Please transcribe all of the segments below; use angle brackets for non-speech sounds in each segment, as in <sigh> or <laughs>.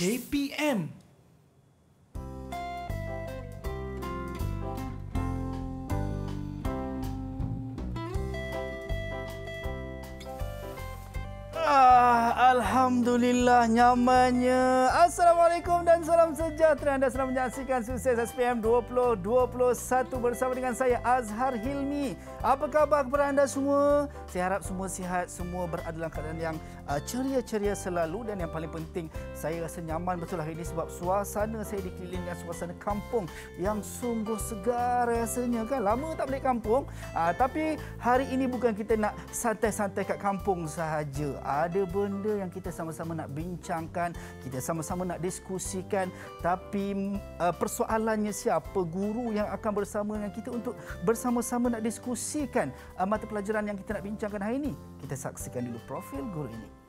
KPM Alhamdulillah nyamannya. Assalamualaikum dan salam sejahtera. Anda sedang menyaksikan sukses SPM 2021 bersama dengan saya Azhar Hilmi. Apa khabar kepada anda semua? Saya harap semua sihat, semua berada dalam keadaan yang uh, ceria-ceria selalu dan yang paling penting saya rasa nyaman betul hari ini sebab suasana saya dikelilingi dengan suasana kampung yang sungguh segar rasanya kan. Lama tak balik kampung. Ah, tapi hari ini bukan kita nak santai-santai kat kampung sahaja. Ada benda yang kita sama-sama nak bincangkan, kita sama-sama nak diskusikan. Tapi uh, persoalannya siapa guru yang akan bersama dengan kita untuk bersama-sama nak diskusikan uh, mata pelajaran yang kita nak bincangkan hari ini? Kita saksikan dulu profil guru ini.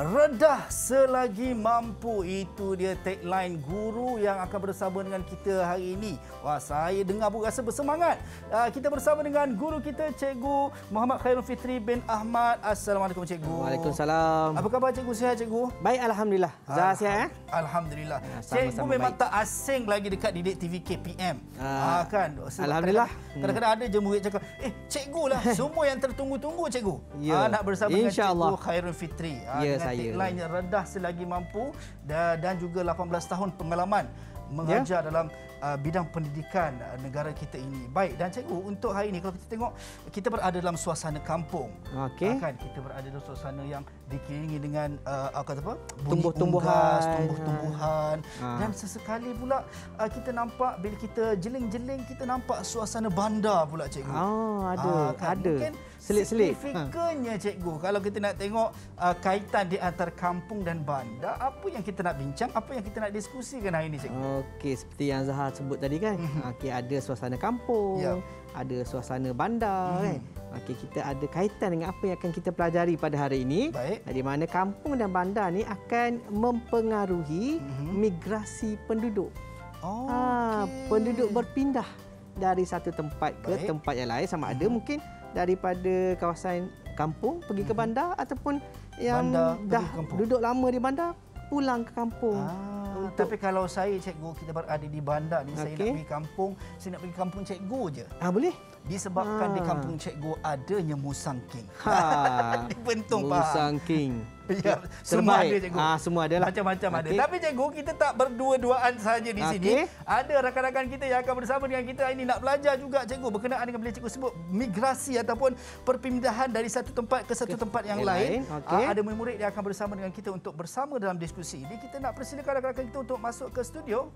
Redah selagi mampu itu dia tagline guru yang akan bersama dengan kita hari ini. Wah, saya dengar pun rasa bersemangat. Ah, kita bersama dengan guru kita Cikgu Muhammad Khairul Fitri bin Ahmad. Assalamualaikum Cikgu. Waalaikumsalam. Apa khabar Cikgu? Sihat Cikgu? Baik alhamdulillah. Zah Alham sihat eh? Alhamdulillah. Ya, sama -sama cikgu memang baik. tak asing lagi dekat Didik TV KPM. Ah uh, kan. So, alhamdulillah. Hmm. Kadang-kadang ada je murid cakap, "Eh, cikgulah <laughs> semua yang tertunggu-tunggu Cikgu." Ya. Ah yeah. nak bersama Insya dengan Cikgu Allah. Khairul Fitri. Uh, ah, yeah, ya, percaya. Tagline yang rendah selagi mampu dan, dan juga 18 tahun pengalaman mengajar yeah. dalam uh, bidang pendidikan uh, negara kita ini. Baik dan cikgu untuk hari ini kalau kita tengok kita berada dalam suasana kampung. Okey. Uh, kan kita berada dalam suasana yang dikelilingi dengan uh, kata apa? tumbuh-tumbuhan, tumbuh-tumbuhan ha. dan sesekali pula uh, kita nampak bila kita jeling-jeling kita nampak suasana bandar pula cikgu. Ah oh, ada uh, kan? ada. Mungkin selit-selit. Signifikannya ha. cikgu, kalau kita nak tengok uh, kaitan di antara kampung dan bandar, apa yang kita nak bincang, apa yang kita nak diskusikan hari ini cikgu? Okey, seperti yang Zahar sebut tadi kan, mhm. okay, ada suasana kampung, ya. ada suasana bandar mhm. kan. Okey kita ada kaitan dengan apa yang akan kita pelajari pada hari ini. Baik. Di mana kampung dan bandar ni akan mempengaruhi mm -hmm. migrasi penduduk. Oh. Ah, ha, okay. penduduk berpindah dari satu tempat ke Baik. tempat yang lain sama ada mm -hmm. mungkin daripada kawasan kampung pergi ke mhm. bandar ataupun yang bandar, dah duduk lama di bandar pulang ke kampung. Ah, untuk... Tapi kalau saya cikgu kita berada di bandar ni okay. saya nak pergi kampung, saya nak pergi kampung cikgu je. Ah boleh disebabkan ha. di ah. kampung cikgu adanya musang king. Ha. di <laughs> bentong pak. Musang pa. king. <laughs> Ya, semua ada cikgu. ha, semua ada lah. macam-macam okay. ada. Tapi cikgu kita tak berdua-duaan saja di okay. sini. Ada rakan-rakan kita yang akan bersama dengan kita hari ini nak belajar juga cikgu berkenaan dengan bila cikgu sebut migrasi ataupun perpindahan dari satu tempat ke satu okay. tempat yang lain. lain. Ah, okay. Ha, ada murid-murid yang akan bersama dengan kita untuk bersama dalam diskusi. ini. kita nak persilakan rakan-rakan kita untuk masuk ke studio.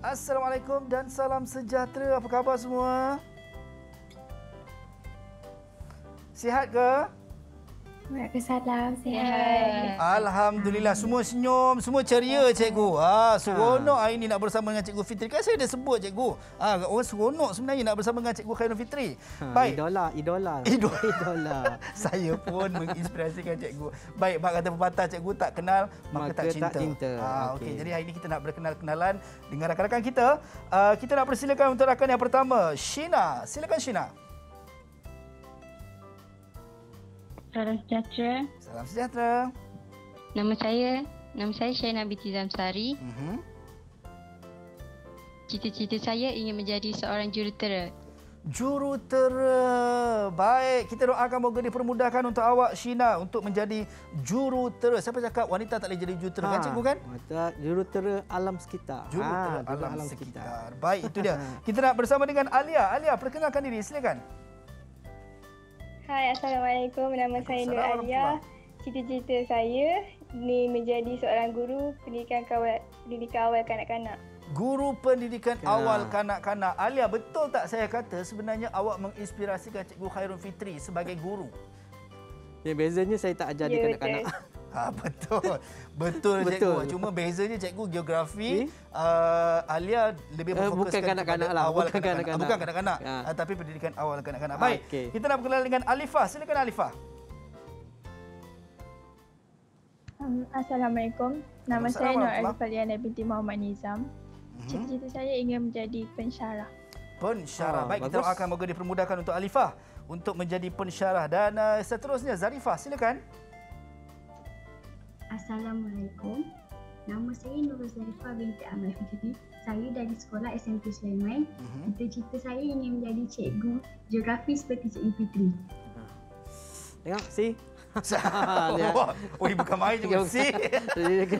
Assalamualaikum dan salam sejahtera. Apa khabar semua? Sihat ke? Waalaikumsalam. Sihat. Alhamdulillah. Semua senyum, semua ceria, cikgu. Ah, seronok hari ini nak bersama dengan cikgu Fitri. Kan saya dah sebut, cikgu. Ah, orang seronok sebenarnya nak bersama dengan cikgu Khairul Fitri. Ha, Baik. Idola, idola. Idola. <laughs> idola. saya pun menginspirasikan cikgu. Baik, mak kata pepatah cikgu tak kenal, maka, maka tak cinta. Tak cinta. Ah, okay. okay. Jadi hari ini kita nak berkenal-kenalan dengan rakan-rakan kita. Uh, kita nak persilakan untuk rakan yang pertama, Shina. Silakan, Shina. Shina. Salam sejahtera. Salam sejahtera. Nama saya, nama saya Syaina Binti Zamsari. Mhm. Cita-cita saya ingin menjadi seorang jurutera. Jurutera. Baik, kita doakan moga dipermudahkan untuk awak Syina untuk menjadi jurutera. Siapa cakap wanita tak boleh jadi jurutera kan, ha. kan cikgu kan? Wanita jurutera alam sekitar. Jurutera ha, alam, alam sekitar. sekitar. Baik, itu dia. <laughs> Ha. Kita nak bersama dengan Alia. Alia, perkenalkan diri silakan. Uh, Hai, Assalamualaikum. Nama saya Nur Arya. Cita-cita saya ni menjadi seorang guru pendidikan awal, pendidikan awal kanak-kanak. Guru pendidikan Kena. awal kanak-kanak. Alia, betul tak saya kata sebenarnya awak menginspirasikan Cikgu Khairun Fitri sebagai guru? Ya, bezanya saya tak ajar ya, di kanak-kanak. <laughs> Ha, betul. <laughs> Betul, betul. cikgu. Cuma bezanya cikgu geografi, eh? uh, Alia lebih eh, berfokus uh, bukan kanak-kanak lah. Awal bukan kanak-kanak. Ah, bukan kanak-kanak. Ya. Uh, tapi pendidikan awal kanak-kanak. Baik. Ah, okay. Kita nak berkenalan dengan Alifah. Silakan Alifah. Um, Assalamualaikum. Nama saya Nur Alifalia Nabi Muhammad Nizam. Mhm. Cita-cita saya ingin menjadi pensyarah. Pensyarah. Ah, Baik, kita akan moga dipermudahkan untuk Alifah untuk menjadi pensyarah. Dan uh, seterusnya, Zarifah, Silakan. Assalamualaikum. Nama saya Nurul Zarifah binti Amir. <laughs> Jadi saya dari sekolah SMP Sulaiman. Uh-huh. Mhm. cita saya ingin menjadi cikgu geografi seperti Cik Fitri. Hmm. Tengok, si. <laughs> <laughs> Oh, bukan main juga si.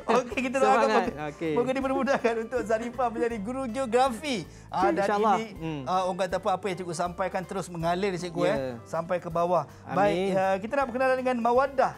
Okey, kita doakan. Okay. Moga dipermudahkan untuk Zarifah menjadi guru geografi. Ah, dan insyaAllah. ini, uh, orang kata apa, apa yang cikgu sampaikan terus mengalir cikgu. Yeah. Eh, sampai ke bawah. Baik, ah, kita nak berkenalan dengan Mawadah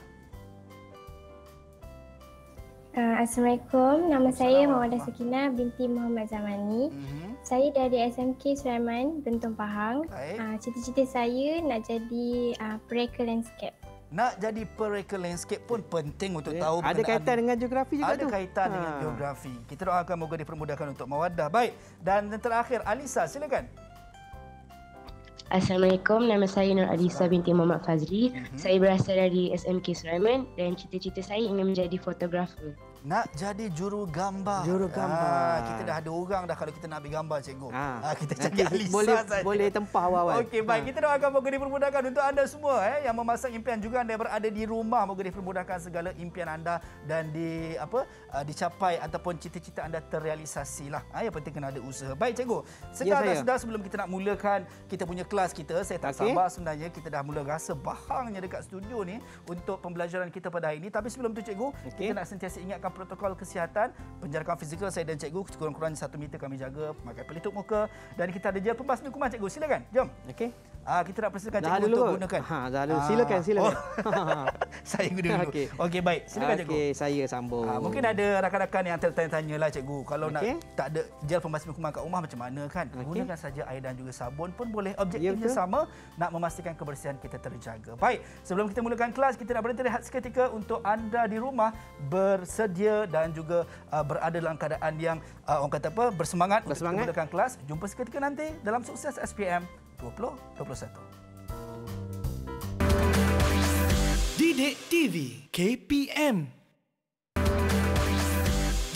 Uh, Assalamualaikum. Nama saya Mawada Sakina binti Muhammad Zamani. Mm-hmm. Saya dari SMK Sulaiman, Bentong, Pahang. Uh, cita-cita saya nak jadi uh, pereka landscape. Nak jadi pereka landscape pun penting untuk yeah. tahu. Ada kaitan dengan geografi juga ada tu. Ada kaitan ha. dengan geografi. Kita doakan moga dipermudahkan untuk mawaddah. Baik. Dan terakhir, Alisa silakan. Assalamualaikum, nama saya Nur Adisa binti Muhammad Fazri. Mm-hmm. Saya berasal dari SMK Sulaiman dan cita-cita saya ingin menjadi fotografer. Nak jadi juru gambar. Juru ah, gambar. Ha, kita dah ada orang dah kalau kita nak ambil gambar cikgu. Ha. Ha, kita cakap Alisa boleh, saja. Boleh tempah awal-awal. Okey, baik. Ha. Kita doakan moga dipermudahkan untuk anda semua eh, yang memasang impian juga anda berada di rumah. Moga dipermudahkan segala impian anda dan di apa uh, dicapai ataupun cita-cita anda terrealisasilah. Lah. yang penting kena ada usaha. Baik cikgu. Sekarang ya, sudah sebelum kita nak mulakan kita punya kelas kita. Saya tak okay. sabar sebenarnya kita dah mula rasa bahangnya dekat studio ni untuk pembelajaran kita pada hari ini. Tapi sebelum tu cikgu, okay. kita nak sentiasa ingatkan menjalankan protokol kesihatan, penjarakan fizikal saya dan cikgu kurang-kurangnya satu meter kami jaga, pakai pelitup muka dan kita ada je pembahas hukuman cikgu. Silakan, jom. Okey. Ah, kita nak persilakan cikgu untuk gunakan. Ha, dah dulu. Ah. Silakan, silakan. Oh. <laughs> saya guna dulu. <laughs> Okey, okay, baik. Silakan okay, cikgu. Okey, saya sambung. Ha, mungkin ada rakan-rakan yang tertanya-tanya lah cikgu. Kalau nak tak ada gel pembasmi kuman kat rumah macam mana kan? Gunakan saja air dan juga sabun pun boleh. Ya, Objektifnya yeah, sama nak memastikan kebersihan kita terjaga. Baik, sebelum kita mulakan kelas, kita nak berhenti rehat seketika untuk anda di rumah bersedia bersedia dan juga uh, berada dalam keadaan yang uh, orang kata apa bersemangat, bersemangat. untuk mengadakan kelas. Jumpa seketika nanti dalam sukses SPM 2021. Dide TV KPM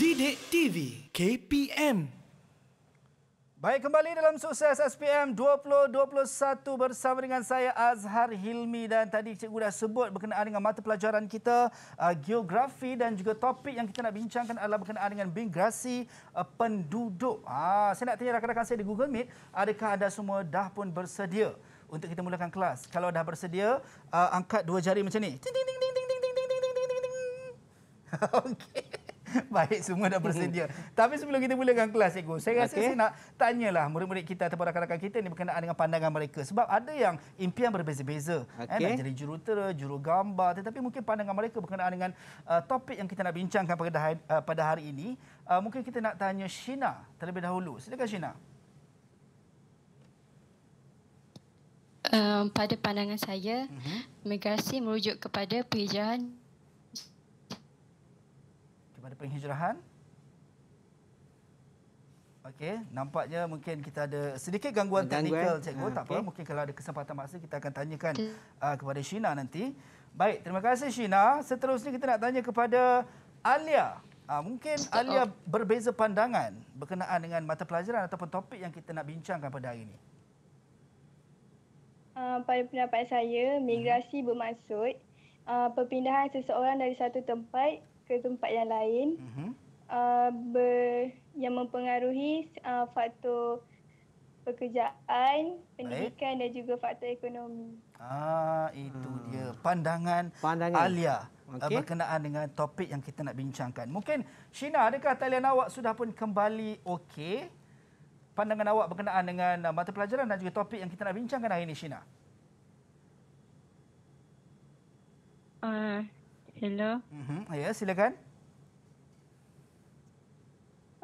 Dide TV KPM Baik, kembali dalam sukses SPM 2021 bersama dengan saya Azhar Hilmi dan tadi cikgu dah sebut berkenaan dengan mata pelajaran kita uh, geografi dan juga topik yang kita nak bincangkan adalah berkenaan dengan migrasi uh, penduduk. Ah, saya nak tanya rakan-rakan saya di Google Meet, adakah ada semua dah pun bersedia untuk kita mulakan kelas? Kalau dah bersedia, uh, angkat dua jari macam ni. Ting Okey. <laughs> Baik, semua dah bersedia. <laughs> Tapi sebelum kita mulakan kelas, Cikgu, saya rasa okay. saya nak tanyalah murid-murid kita atau rakan-rakan kita ini berkenaan dengan pandangan mereka. Sebab ada yang impian berbeza-beza. Okay. Eh, nak jadi jurutera, jurugambar. Tetapi mungkin pandangan mereka berkenaan dengan uh, topik yang kita nak bincangkan pada hari, uh, pada hari ini. Uh, mungkin kita nak tanya Shina terlebih dahulu. Silakan Shina. Um, pada pandangan saya, uh-huh. migrasi merujuk kepada perhijrahan pada penghijrahan. Okey, nampaknya mungkin kita ada sedikit gangguan, gangguan. teknikal cikgu, ha, okay. tak apa. Mungkin kalau ada kesempatan masa kita akan tanyakan okay. uh, kepada Shina nanti. Baik, terima kasih Shina. Seterusnya kita nak tanya kepada Alia. Uh, mungkin Ustaz, Alia berbeza pandangan berkenaan dengan mata pelajaran ataupun topik yang kita nak bincangkan pada hari ini. Uh, pada pendapat saya, migrasi hmm. bermaksud uh, perpindahan seseorang dari satu tempat ke tempat yang lain mm-hmm. uh, ber, yang mempengaruhi uh, faktor pekerjaan, pendidikan Baik. dan juga faktor ekonomi. Ah itu hmm. dia pandangan, pandangan. Alia uh, okay. berkenaan dengan topik yang kita nak bincangkan. Mungkin Shina adakah talian awak sudah pun kembali okey? Pandangan awak berkenaan dengan uh, mata pelajaran dan juga topik yang kita nak bincangkan hari ini Shina? Uh, Hello. Mm-hmm. Ya, silakan.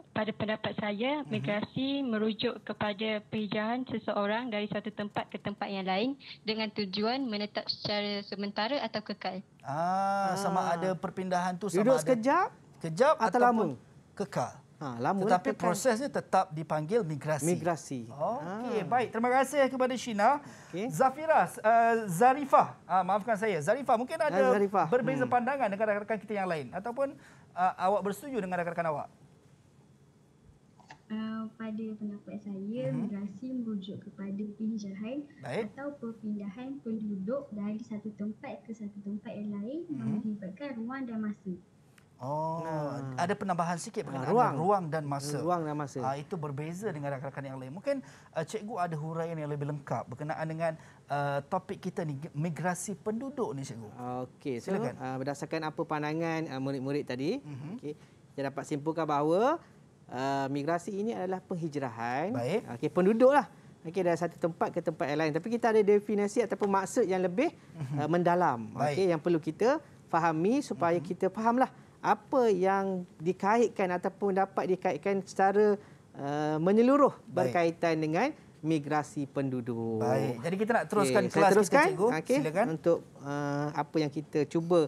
Pada pendapat saya, mm-hmm. migrasi merujuk kepada perhijrahan seseorang dari satu tempat ke tempat yang lain dengan tujuan menetap secara sementara atau kekal. Ah, ah. sama ada perpindahan tu sama Duduk ada sekejap, kejap atau ataupun lama? kekal. Ha, lama Tetapi kan prosesnya tetap dipanggil migrasi. Migrasi. Okey, ha. baik. Terima kasih kepada Shina. Okay. Zafira, uh, Zarifah. Uh, maafkan saya. Zarifah, mungkin ah, ada Zarifah. berbeza hmm. pandangan dengan rakan-rakan kita yang lain. Ataupun uh, awak bersetuju dengan rakan-rakan awak? Uh, pada pendapat saya, hmm. migrasi merujuk kepada pinjahan baik. atau perpindahan penduduk dari satu tempat ke satu tempat yang lain hmm. melibatkan ruang dan masa. Oh, nah. ada penambahan sikit nah, ruang. ruang dan masa. Ruang dan masa. Uh, itu berbeza dengan rakan-rakan yang lain. Mungkin uh, cikgu ada huraian yang lebih lengkap berkenaan dengan uh, topik kita ni migrasi penduduk ni cikgu. Okey, so, silakan. Uh, berdasarkan apa pandangan uh, murid-murid tadi, uh-huh. okey, kita dapat simpulkan bahawa uh, migrasi ini adalah penghijrahan Baik. okey penduduklah. Okey dari satu tempat ke tempat yang lain. Tapi kita ada definisi ataupun maksud yang lebih uh, mendalam. Okey yang perlu kita fahami supaya uh-huh. kita fahamlah apa yang dikaitkan ataupun dapat dikaitkan secara uh, menyeluruh Baik. berkaitan dengan migrasi penduduk. Baik. Jadi kita nak teruskan okay. kelas teruskan. kita, Cikgu. Okay. Silakan. Untuk uh, apa yang kita cuba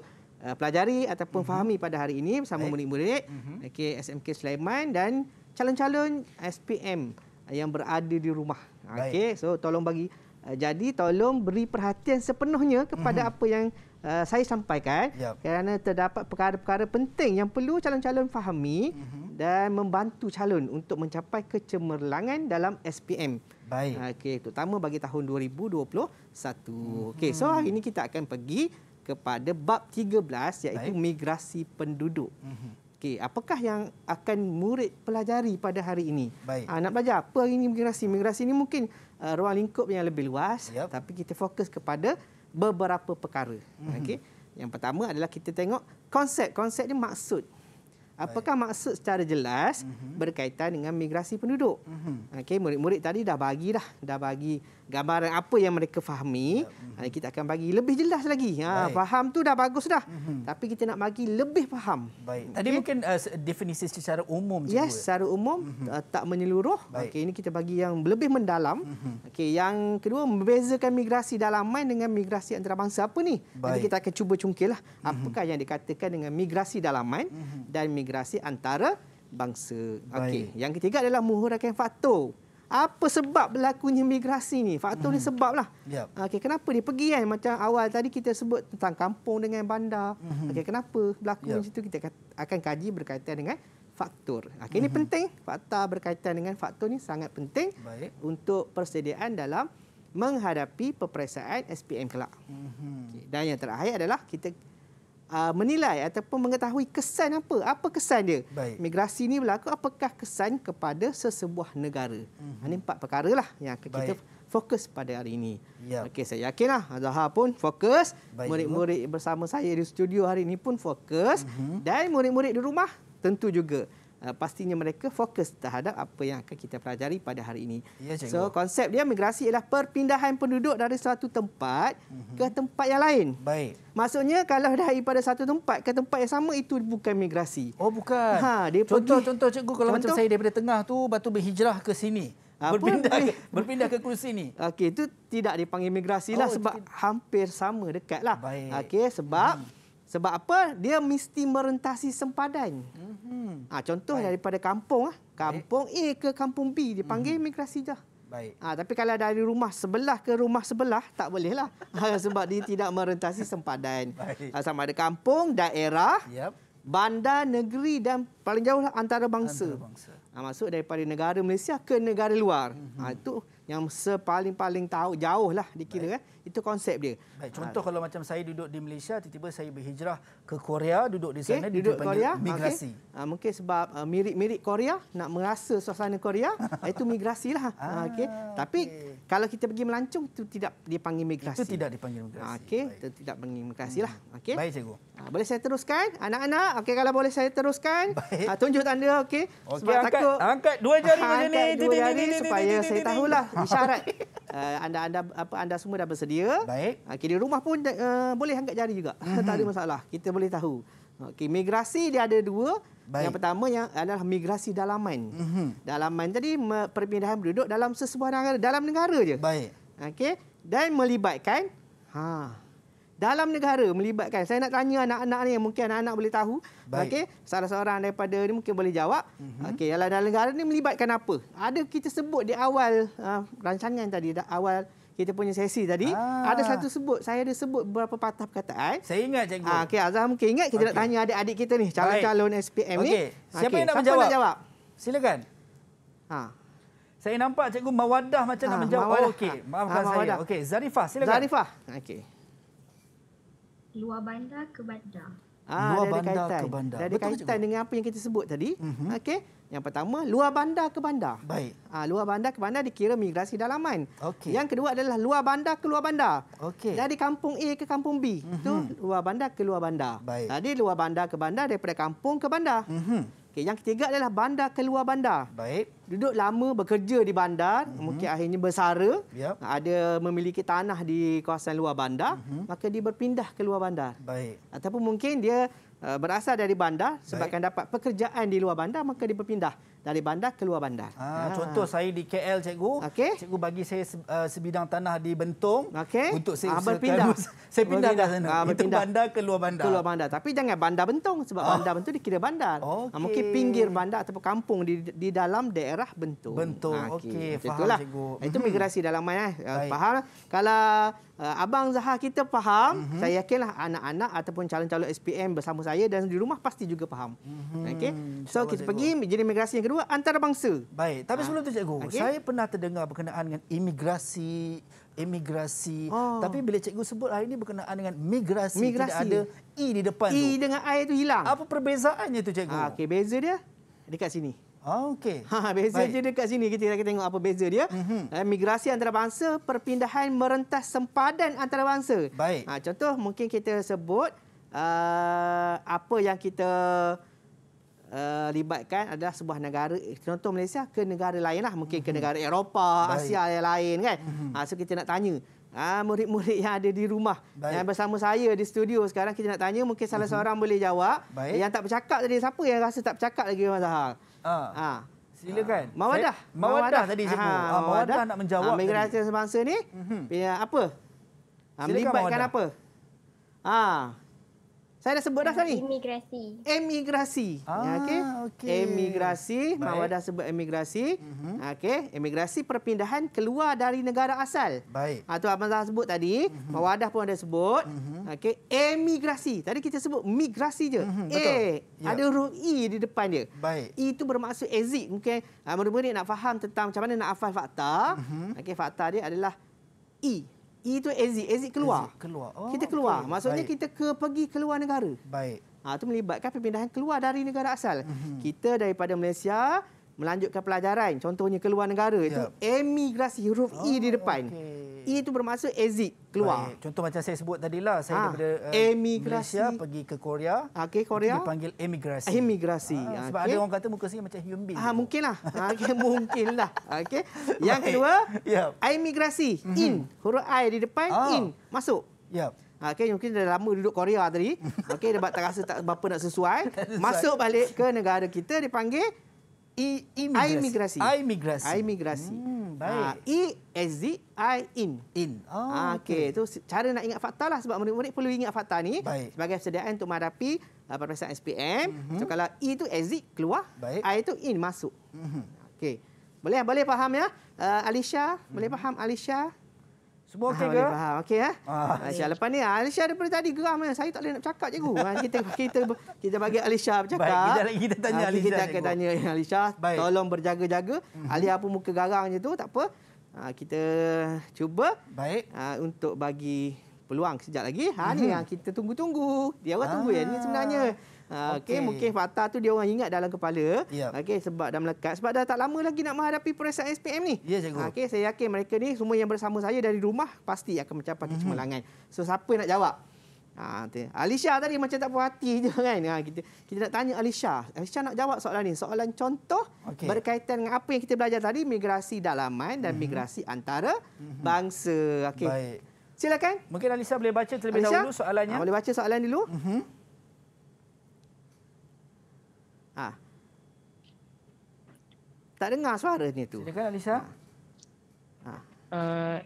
uh, pelajari ataupun uh mhm. -huh. fahami pada hari ini bersama murid-murid uh mhm. -huh. okay. SMK Sulaiman dan calon-calon SPM yang berada di rumah. Okay. So, tolong bagi uh, jadi, tolong beri perhatian sepenuhnya kepada uh mhm. -huh. apa yang uh, saya sampaikan yep. kerana terdapat perkara-perkara penting yang perlu calon-calon fahami mm-hmm. dan membantu calon untuk mencapai kecemerlangan dalam SPM. Baik. Okey, terutama bagi tahun 2021. Mm-hmm. Okey, so hari ini kita akan pergi kepada bab 13 iaitu Baik. migrasi penduduk. Mm-hmm. Okey, apakah yang akan murid pelajari pada hari ini? Baik. Ha, nak belajar apa hari ini migrasi? Migrasi ini mungkin uh, ruang lingkup yang lebih luas, yep. tapi kita fokus kepada beberapa perkara. Mm-hmm. Okey. Yang pertama adalah kita tengok konsep. Konsep ni maksud. Apakah Baik. maksud secara jelas mm-hmm. berkaitan dengan migrasi penduduk? Mm-hmm. Okey, murid-murid tadi dah bagi dah, dah bagi gambaran apa yang mereka fahami mm-hmm. kita akan bagi lebih jelas lagi ha, faham tu dah bagus dah mm-hmm. tapi kita nak bagi lebih faham baik tadi okay. mungkin uh, definisi secara umum yes secara umum mm-hmm. uh, tak menyeluruh okey ini kita bagi yang lebih mendalam mm-hmm. okey yang kedua membezakan migrasi dalaman dengan migrasi antarabangsa apa ni nanti kita akan cuba cungkillah mm-hmm. apakah yang dikatakan dengan migrasi dalaman mm-hmm. dan migrasi antara bangsa okey yang ketiga adalah menghuraikan faktor apa sebab berlakunya migrasi ni faktor hmm. ni sebablah yep. okey kenapa dia pergi kan macam awal tadi kita sebut tentang kampung dengan bandar hmm. okey kenapa berlaku yep. macam tu kita akan kaji berkaitan dengan faktor Okay, hmm. ini penting fakta berkaitan dengan faktor ni sangat penting Baik. untuk persediaan dalam menghadapi peperiksaan SPM kelak hmm. okay. dan yang terakhir adalah kita uh, menilai ataupun mengetahui kesan apa, apa kesan dia. Baik. Migrasi ini berlaku, apakah kesan kepada sesebuah negara. Mm-hmm. Ini ha, empat perkara lah yang kita Baik. fokus pada hari ini. Yep. Okey, saya lah, Azhar pun fokus, murid-murid bersama saya di studio hari ini pun fokus mm-hmm. dan murid-murid di rumah tentu juga. Eh, pastinya mereka fokus terhadap apa yang akan kita pelajari pada hari ini. Ya, so konsep dia migrasi ialah perpindahan penduduk dari satu tempat mm -hmm. ke tempat yang lain. Baik. Maksudnya kalau dah pada satu tempat ke tempat yang sama itu bukan migrasi. Oh bukan. Ha dia contoh-contoh cikgu kalau contoh? macam saya daripada tengah tu batu berhijrah ke sini. Berpindah, <laughs> berpindah ke kursi ini. Okey, itu tidak dipanggil migrasi lah oh, sebab hampir sama dekatlah. Okey, sebab hmm. Sebab apa? Dia mesti merentasi sempadan. Ha, contoh Baik. daripada kampung. Ah. Kampung A ke kampung B. Dia panggil mhm. migrasi dah. Baik. Ha, tapi kalau dari rumah sebelah ke rumah sebelah, tak bolehlah. Ha, <laughs> sebab dia tidak merentasi sempadan. Ha, sama ada kampung, daerah, yep. bandar, negeri dan paling jauh lah antara bangsa. Ha, masuk daripada negara Malaysia ke negara luar. Mm-hmm. Ha, itu yang sepaling-paling tahu, jauh lah dikira. Baik. Eh. Itu konsep dia. Baik, ha. contoh ha. kalau macam saya duduk di Malaysia, tiba-tiba saya berhijrah ke Korea, duduk di sana, okay, duduk di Korea, migrasi. Okay. Ha, mungkin sebab uh, mirip-mirip Korea, nak merasa suasana Korea, <laughs> itu migrasi lah. Ha, ah, okay. Tapi okay. kalau kita pergi melancung, itu tidak dipanggil migrasi. Itu tidak dipanggil migrasi. Ha, okay. Itu tidak dipanggil migrasi lah. hmm. lah. Okay. Baik, cikgu. Ha, boleh saya teruskan? Anak-anak, okay, kalau boleh saya teruskan. Ha, tunjuk tanda, okey. Okay, sebab angkat, takut. Angkat dua jari ha, Angkat dua jari supaya saya tahulah isyarat. Anda-anda apa anda semua dah bersedia dia. Baik. Okey ha, di rumah pun uh, boleh angkat jari juga. Hmm. <laughs> Tak ada mhm. masalah. Kita boleh tahu. Okey migrasi dia ada dua. Baik. Yang pertama yang adalah migrasi dalaman. Hmm. Dalaman tadi perpindahan penduduk dalam sesebuah negara dalam negara je. Baik. Okay, dan melibatkan ha dalam negara melibatkan saya nak tanya anak-anak ni mungkin anak-anak boleh tahu Okay, salah seorang daripada ni mungkin boleh jawab mm-hmm. okey dalam negara ni melibatkan apa ada kita sebut di awal uh, rancangan tadi awal kita punya sesi tadi ah. ada satu sebut saya ada sebut beberapa patah perkataan saya ingat cikgu ah, okey azam mungkin ingat kita okay. nak tanya adik-adik kita ni calon-calon SPM okay. ni siapa okay. yang nak menjawab nak jawab silakan ha saya nampak cikgu mawadah macam ha, nak ah, menjawab oh, okey ah, maafkan ha, saya okey zarifah silakan zarifah okey luar bandar ke bandar ah, luar bandar kaitan. ke bandar ada kaitan dengan apa yang kita sebut tadi mm -hmm. okey yang pertama, luar bandar ke bandar. Baik. Ha, luar bandar ke bandar dikira migrasi dalaman. Okay. Yang kedua adalah luar bandar ke luar bandar. Okay. Dari kampung A ke kampung B. Itu mhm. mm -hmm. luar bandar ke luar bandar. Baik. Tadi luar bandar ke bandar daripada kampung ke bandar. Mm -hmm. okay. Yang ketiga adalah bandar ke luar bandar. Baik. Duduk lama bekerja di bandar, mm -hmm. mungkin akhirnya bersara. Yep. Ada memiliki tanah di kawasan luar bandar, mm -hmm. maka dia berpindah ke luar bandar. Baik. Ataupun mungkin dia Eh, berasal dari bandar sebabkan Baik. dapat pekerjaan di luar bandar maka dia berpindah dari bandar ke luar bandar. Ah, ah. Contoh saya di KL cikgu. Okay. Cikgu bagi saya uh, sebidang tanah di Bentong okay. untuk saya ah, berpindah. <laughs> Saya pindah dah sana. Ah, Itu bandar ke luar bandar. Ke luar bandar. Tapi jangan bandar Bentong sebab ah. bandar Bentong dikira bandar. Okay. Ah, mungkin pinggir bandar ataupun kampung di, di dalam daerah Bentong. Bentong. Ah, okey, okay. faham cikgu. Ah, itu hmm. migrasi dalaman eh. Ah, Baik. Faham? Kalau eh, abang Zahar kita faham, mm -hmm. saya yakinlah anak-anak ataupun calon-calon SPM bersama saya raya dan di rumah pasti juga faham. Mm -hmm. Okey. So Cuma kita pergi jadi migrasi yang kedua antarabangsa. Baik, tapi ha. sebelum tu cikgu, okay. saya pernah terdengar berkenaan dengan imigrasi imigrasi oh. tapi bila cikgu sebut hari ini berkenaan dengan migrasi, migrasi tidak ada i di depan i tu i dengan i itu hilang apa perbezaannya tu cikgu ha, okey beza dia dekat sini oh, okey ha, ha beza Baik. je dekat sini kita kita tengok apa beza dia mm -hmm. migrasi antarabangsa perpindahan merentas sempadan antarabangsa Baik. ha contoh mungkin kita sebut uh, apa yang kita uh, libatkan adalah sebuah negara eh, contoh Malaysia ke negara lain lah mungkin ke mhm. negara Eropah, Asia yang lain kan. Ha so kita nak tanya ah, murid-murid yang ada di rumah Baik. yang bersama saya di studio sekarang kita nak tanya mungkin salah uh-huh. seorang boleh jawab Baik. yang tak bercakap tadi siapa yang rasa tak bercakap lagi Mas Zahar? Ha. Ha. Silakan. Mawadah. Mawadah. tadi siapa? Ha. Mawadah. nak menjawab. Ha. Migrasi semasa ni? Uh-huh. apa? Ha. Melibatkan Silakan apa? Ha. Saya dah sebut dah tadi. Emigrasi. Emigrasi. Ya, ah, okey. Okay. Emigrasi. Mawar dah sebut emigrasi. Mm -hmm. Okey. Emigrasi perpindahan keluar dari negara asal. Baik. Itu ah, Abang Zah sebut tadi. Mm -hmm. Mawar dah pun ada sebut. Mm -hmm. Okey. Emigrasi. Tadi kita sebut migrasi je. Mm -hmm. A. Betul. Eh, ya. Ada huruf yep. E di depan dia. Baik. E itu bermaksud exit. Mungkin ah, murid-murid nak faham tentang macam mana nak hafal fakta. Mm -hmm. Okey. Fakta dia adalah E. E tu exit, exit keluar. Exit keluar. Oh, kita keluar. Okay. Maksudnya Baik. kita ke pergi keluar negara. Baik. Ah ha, tu melibatkan perpindahan keluar dari negara asal. Mm-hmm. Kita daripada Malaysia, melanjutkan pelajaran contohnya ke luar negara itu emigrasi huruf oh, E di oh, depan okay. E itu bermaksud exit keluar Baik. contoh macam saya sebut tadi lah saya ha. daripada uh, emigrasi Malaysia, pergi ke Korea okey Korea dipanggil emigrasi emigrasi ha, sebab okay. ada orang kata muka saya macam human being ha ah, mungkinlah <laughs> okey mungkinlah okey yang Baik. kedua ya emigrasi mm-hmm. in huruf i di depan ha. in masuk ya Okey, mungkin dah lama duduk Korea tadi. <laughs> Okey, dapat terasa tak berapa nak sesuai. Masuk balik ke negara kita dipanggil I imigrasi. I imigrasi. I imigrasi. I imigrasi. Hmm, ah, baik. Ha, I, S, Z, I, In. In. Ah, oh, ha, okay. okay. Itu cara nak ingat fakta lah sebab murid-murid perlu ingat fakta ni. Baik. Sebagai persediaan untuk menghadapi uh, ah, peperiksaan SPM. Mm-hmm. So, kalau I itu S, keluar. Baik. I itu In, masuk. Mm-hmm. Okay. Boleh, boleh faham ya? Uh, Alisha, mm-hmm. boleh mhm. faham Alisha? Semua okey ke? Faham. Okey eh. Ah. ah lepas ni ah, Alisha daripada tadi geram ya. Saya tak boleh nak cakap cikgu. Ah, kita kita kita bagi Alisha bercakap. Baik, kita, kita tanya Alisha. Kita akan tanya Alisha. Baik. Tolong berjaga-jaga. Mhm. Ali apa muka garang je tu, tak apa. kita cuba Baik. untuk bagi peluang sekejap lagi. Ha ni mhm. yang kita tunggu-tunggu. Dia orang ah. tunggu ya ni sebenarnya. Ah, okey, okay, mungkin fakta tu dia orang ingat dalam kepala. Yep. Okey, sebab dah melekat. Sebab dah tak lama lagi nak menghadapi perasaan SPM ni. Ya, cikgu. Ah, okey, saya yakin mereka ni semua yang bersama saya dari rumah pasti akan mencapai mm-hmm. kecemerlangan. So, siapa nak jawab? Ha, Alisha tadi macam tak puas hati je <laughs> kan. Ha, kita, kita nak tanya Alisha. Alisha nak jawab soalan ni. Soalan contoh okay. berkaitan dengan apa yang kita belajar tadi. Migrasi dalaman dan mm-hmm. migrasi antara mm-hmm. bangsa. Okay. Baik. Silakan. Mungkin Alisha boleh baca terlebih Alisha? dahulu soalannya. Ha, boleh baca soalan dulu. Mm-hmm. Ha. Tak dengar suara ni tu. Silakan Alisa. Ha. ha. Uh,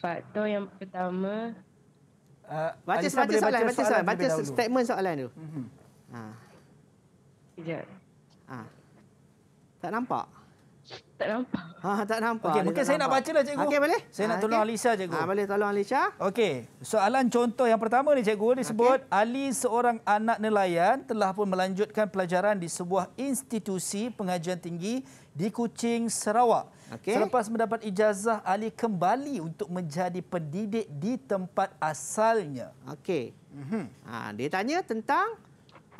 faktor yang pertama Uh, baca, baca, baca, soalan, baca soalan, baca soalan, baca statement soalan tu. mm Ha. Sekejap. Ha. Tak nampak? tak nampak. Ha, tak nampak. Okey, mungkin saya nampak. nak bacalah cikgu. Okey, boleh? Saya ha, nak tolong okay. Alisa cikgu. Ha, boleh tolong Alisa? Okey. Soalan contoh yang pertama ni cikgu disebut okay. Ali seorang anak nelayan telah pun melanjutkan pelajaran di sebuah institusi pengajian tinggi di Kuching, Sarawak. Okay. Selepas mendapat ijazah, Ali kembali untuk menjadi pendidik di tempat asalnya. Okey. Mhm. Ha, dia tanya tentang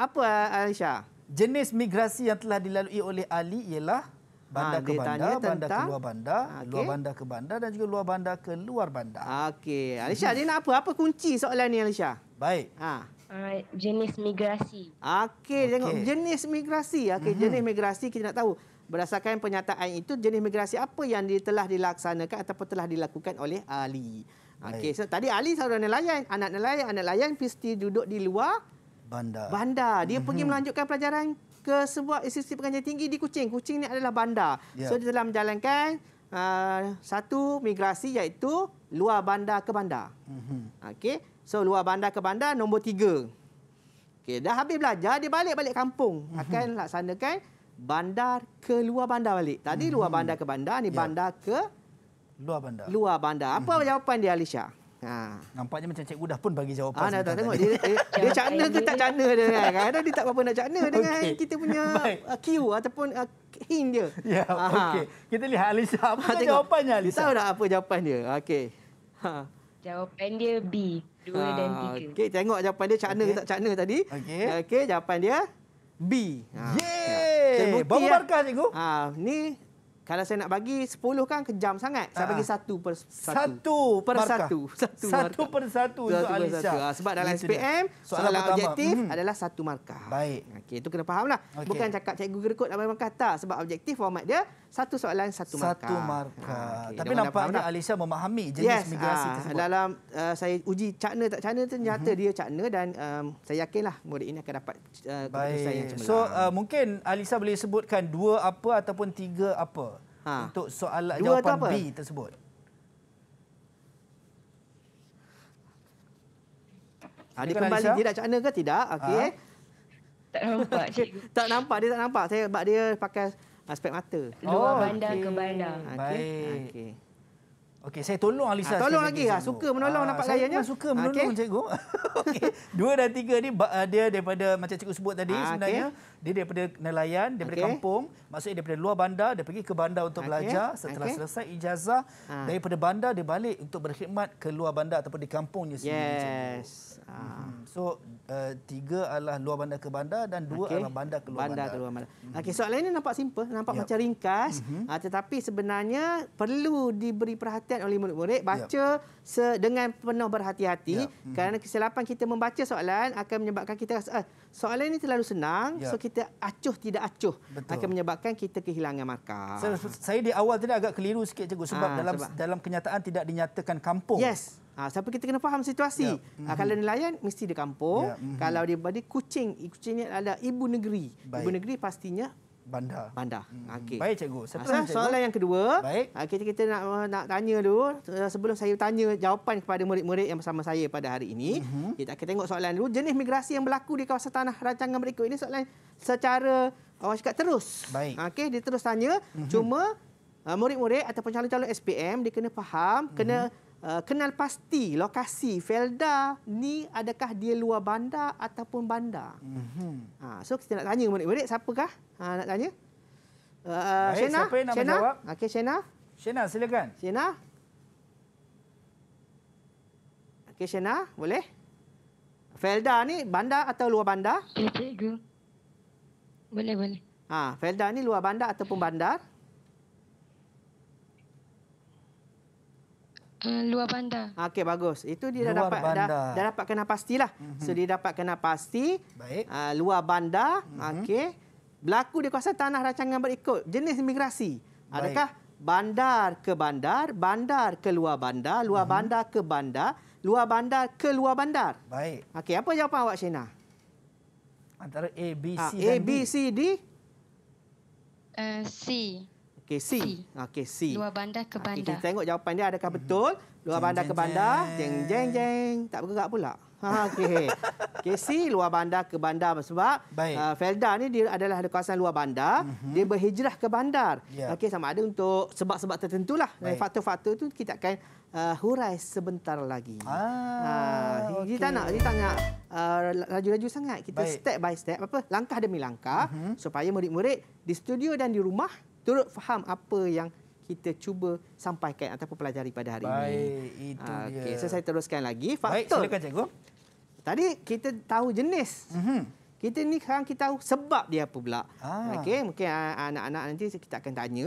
apa Alisa? Jenis migrasi yang telah dilalui oleh Ali ialah bandar ha, ke bandar, bandar ke luar bandar, okay. Ah, luar bandar ke bandar dan juga luar bandar ke luar bandar. Okey. <laughs> Alisha, ni nak apa? Apa kunci soalan ni Alisha? Baik. Ha. Uh, jenis migrasi. Okey, okay. tengok jenis migrasi. Okey, mm-hmm. jenis migrasi kita nak tahu. Berdasarkan pernyataan itu jenis migrasi apa yang telah dilaksanakan ataupun telah dilakukan oleh Ali. Okey, so tadi Ali saudara nelayan, anak nelayan, anak nelayan pasti duduk di luar bandar. Bandar. Dia mm-hmm. pergi mhm. melanjutkan pelajaran ke semua institusi pengajian tinggi di Kuching. Kuching ni adalah bandar. Ya. So dia telah menjalankan uh, satu migrasi iaitu luar bandar ke bandar. Mm-hmm. Okey. So luar bandar ke bandar nombor tiga. Okey, dah habis belajar dia balik-balik kampung mm-hmm. akan laksanakan bandar ke luar bandar balik. Tadi mm-hmm. luar mhm. bandar ke bandar ni ya. bandar ke luar bandar. Luar bandar. Apa mm-hmm. jawapan dia Alicia? Ha. Nampaknya macam cikgu dah pun bagi jawapan. Ha, dah, tak, tengok. Dia, dia, dia cakna ke tak cakna dia. Kan? Kadang-kadang dia tak apa-apa nak cakna okay. dengan kita punya <laughs> Baik. Uh, cue ataupun uh, hint dia. Ya, yeah, okey. Kita lihat Alisa. Apa ha, jawapannya Alisa? Tahu tak apa jawapan dia? Okey. Ha. Jawapan dia B. Dua ha. dan tiga. Okey, tengok jawapan dia cakna okay. ke tak cakna tadi. Okey. Okey, jawapan dia B. Ha. Yeay! Ya. Terbukti, ya. markah, cikgu. Ha. Ni kalau saya nak bagi 10 kan kejam sangat. Saya bagi 1 ah. per 1. 1 per 1. 1 per 1 untuk Alisa. Ah, sebab dalam SPM, soalan, soalan objektif hmm. adalah satu markah. Baik. Okay, itu kena fahamlah. Okay. Bukan cakap cikgu gerekut dalam markah tak. Sebab objektif format dia satu soalan satu markah. Satu markah. Ah, okay. Tapi dia nampaknya dah Alisa memahami jenis yes. migrasi ha. tersebut. Dalam uh, saya uji cakna tak cakna ternyata mm-hmm. dia cakna dan um, saya yakinlah murid ini akan dapat uh, keputusan yang cemerlang. So uh, mungkin Alisa boleh sebutkan dua apa ataupun tiga apa ha. untuk soalan dua jawapan B tersebut. Ha, dia kembali Alisa? dia dah cakna ke tidak? Okey. Ha. Tak nampak cikgu. <laughs> tak nampak dia tak nampak. Saya sebab dia pakai aspek mata. Luar oh, bandar okay. ke bandar. Okay. Baik. Okay. Okey, saya tolong Alisa. Ha, tolong lagi. Ha, suka menolong ha, nampak saya gayanya. Saya suka menolong okay. cikgu. <laughs> Okey. Dua dan tiga ni dia daripada macam cikgu sebut tadi ha, sebenarnya. Okay. Dia daripada nelayan, daripada okay. kampung. Maksudnya daripada luar bandar. Dia pergi ke bandar untuk okay. belajar. Setelah okay. selesai ijazah. Ha. Daripada bandar, dia balik untuk berkhidmat ke luar bandar ataupun di kampungnya sendiri. Yes. Cikgu. Hmm. So uh, tiga adalah luar bandar ke bandar dan dua okay. adalah bandar ke luar bandar. bandar. bandar. Hmm. Okey, soalan ini nampak simple, nampak yep. macam ringkas, hmm. uh, tetapi sebenarnya perlu diberi perhatian oleh murid-murid baca yep. dengan penuh berhati-hati yep. hmm. kerana mm-hmm. kesilapan kita membaca soalan akan menyebabkan kita rasa uh, soalan ini terlalu senang, yep. so kita acuh tidak acuh Betul. akan menyebabkan kita kehilangan markah. So, saya di awal tadi agak keliru sikit cikgu sebab ha, dalam sebab. dalam kenyataan tidak dinyatakan kampung. Yes. Ha, siapa kita kena faham situasi. Ya. Ha, kalau nelayan, mesti di kampung. Ya. Mm-hmm. Kalau dia berada kucing, kucingnya adalah ibu negeri. Baik. Ibu negeri pastinya bandar. Bandar. Hmm. Ah, okay. Baik, cikgu. Ha, soalan yang kedua, Baik. Ha, kita nak nak tanya dulu. Sebelum saya tanya jawapan kepada murid-murid yang bersama saya pada hari ini, mm-hmm. kita akan tengok soalan dulu. Jenis migrasi yang berlaku di kawasan tanah rancangan berikut ini soalan secara awak cakap terus. Baik. Okey, dia terus tanya. Mm-hmm. Cuma uh, murid-murid ataupun calon-calon SPM, dia kena faham, mm-hmm. kena mhm. Eh, kenal pasti lokasi Felda ni adakah dia luar bandar ataupun bandar. Mm-hmm. Ha, so kita nak tanya balik-balik siapakah ha, nak tanya? Uh, Baik, Shena? siapa yang nak Shena? menjawab? Okey, Shena. Shena, silakan. Shena. Okey, Shena, boleh? Felda ni bandar atau luar bandar? Ya, cikgu. Boleh, boleh. Ha, Felda ni luar bandar ataupun bandar? Mm, luar bandar. Okey bagus. Itu dia dah dapat dah, dah dapat kena pastilah. Mm -hmm. So dia dapat kena pasti. Baik. Uh, luar bandar. Mm -hmm. Okey. Berlaku di kawasan tanah rancangan berikut. Jenis imigrasi. Baik. Adakah bandar ke bandar, bandar ke luar bandar, luar mm -hmm. bandar ke bandar, luar bandar ke luar bandar? Baik. Okey, apa jawapan awak Shena? Antara A B C ha, dan A, B, D. A B C D. Uh, C. Okey, C. Okey, C. Luar bandar ke bandar. Okay, kita tengok jawapan dia adakah mhm. betul. Luar bandar ke bandar. Jeng, jeng, jeng. Tak bergerak pula. Ha, okey. Okey, C. Luar bandar ke bandar. Sebab uh, Felda ni dia adalah ada kawasan luar bandar. Mm -hmm. Dia berhijrah ke bandar. Yeah. Okey, sama ada untuk sebab-sebab tertentu lah. Faktor-faktor tu kita akan uh, hurai sebentar lagi. Ah, ha, uh, okay. Dia nak, kita nak. Raju-raju uh, sangat. Kita Baik. step by step. apa Langkah demi langkah. Mm -hmm. Supaya murid-murid di studio dan di rumah turut faham apa yang kita cuba sampaikan ataupun pelajari pada hari Baik, ini. Baik, itu ah, dia. Okay, so saya teruskan lagi. Faktor. Baik, silakan cikgu. Tadi kita tahu jenis. Mm-hmm. Kita ni sekarang kita tahu sebab dia apa pula. Ah. Okey, mungkin ah, anak-anak nanti kita akan tanya.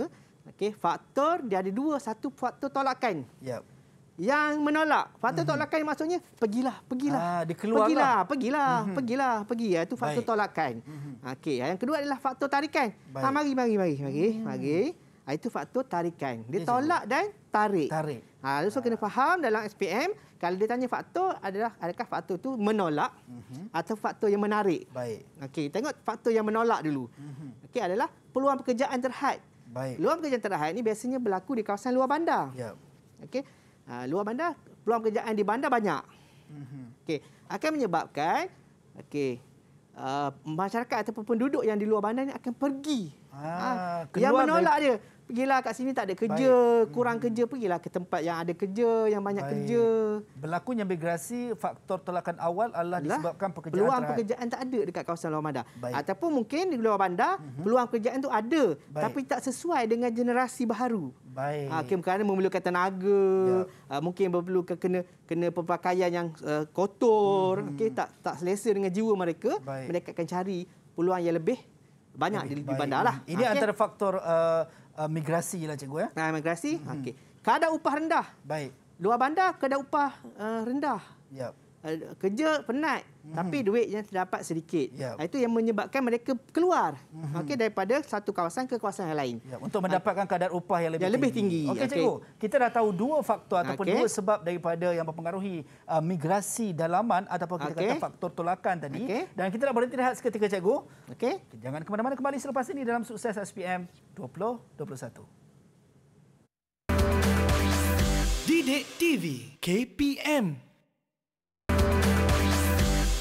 Okey, faktor dia ada dua. Satu faktor tolakkan. Yep yang menolak. Fakta uh-huh. Mhm. tolakan maksudnya pergilah, pergilah. Ah, dia keluar pergilah, lah. pergilah, uh-huh. pergilah, pergi. Itu ah, fakta Baik. tolakan. Uh-huh. Mhm. Okey, ah, yang kedua adalah faktor tarikan. Ah, Baik. Ha mari mari mari mari. Hmm. Mari. Itu faktor tarikan. Dia ya, tolak siapa? dan tarik. Tarik. Ha, so uh kena faham dalam SPM kalau dia tanya faktor adalah adakah faktor itu menolak uh-huh. atau faktor yang menarik. Baik. Okey, tengok faktor yang menolak dulu. Uh-huh. Okey, adalah peluang pekerjaan terhad. Baik. Peluang pekerjaan terhad ini biasanya berlaku di kawasan luar bandar. Ya. Yep. Okey uh, luar bandar peluang kerjaan di bandar banyak. Mhm. Okey, akan menyebabkan okey uh, masyarakat ataupun penduduk yang di luar bandar ni akan pergi. Ah, ha, yang menolak dia pergilah kat sini tak ada kerja, Baik. Hmm. kurang hmm. kerja pergilah ke tempat yang ada kerja, yang banyak Baik. kerja. Berlakunya migrasi faktor tolakan awal adalah Lah. disebabkan pekerjaan peluang terhad. pekerjaan tak ada dekat kawasan luar bandar. Baik. Ataupun mungkin di luar bandar hmm. peluang pekerjaan tu ada Baik. tapi tak sesuai dengan generasi baru. Baik. Ha, ah, okay, kerana memerlukan tenaga, ya. uh, mungkin perlu kena kena pemakaian yang uh, kotor, hmm. okey tak tak selesa dengan jiwa mereka, Baik. mereka akan cari peluang yang lebih banyak di, di bandar lah. Ini ah, okay. antara faktor uh, uh, migrasi lah cikgu ya. Eh. Nah, migrasi. Hmm. Okey. Kadar upah rendah. Baik. Luar bandar kadar upah uh, rendah. Yep. Eh, kerja penat mm-hmm. tapi duit yang terdapat sedikit. Yep. Itu yang menyebabkan mereka keluar mm-hmm. okay, daripada satu kawasan ke kawasan yang lain. Yep. Untuk mendapatkan kadar upah yang lebih yang tinggi. tinggi. Okey okay. cikgu, kita dah tahu dua faktor ataupun dua sebab daripada yang mempengaruhi uh, migrasi dalaman ataupun kita okay. kata faktor tolakan tadi. Okay. Dan kita nak berhenti rehat seketika cikgu. Okay. Jangan ke mana-mana kembali selepas ini dalam sukses SPM 2021. Didik TV KPM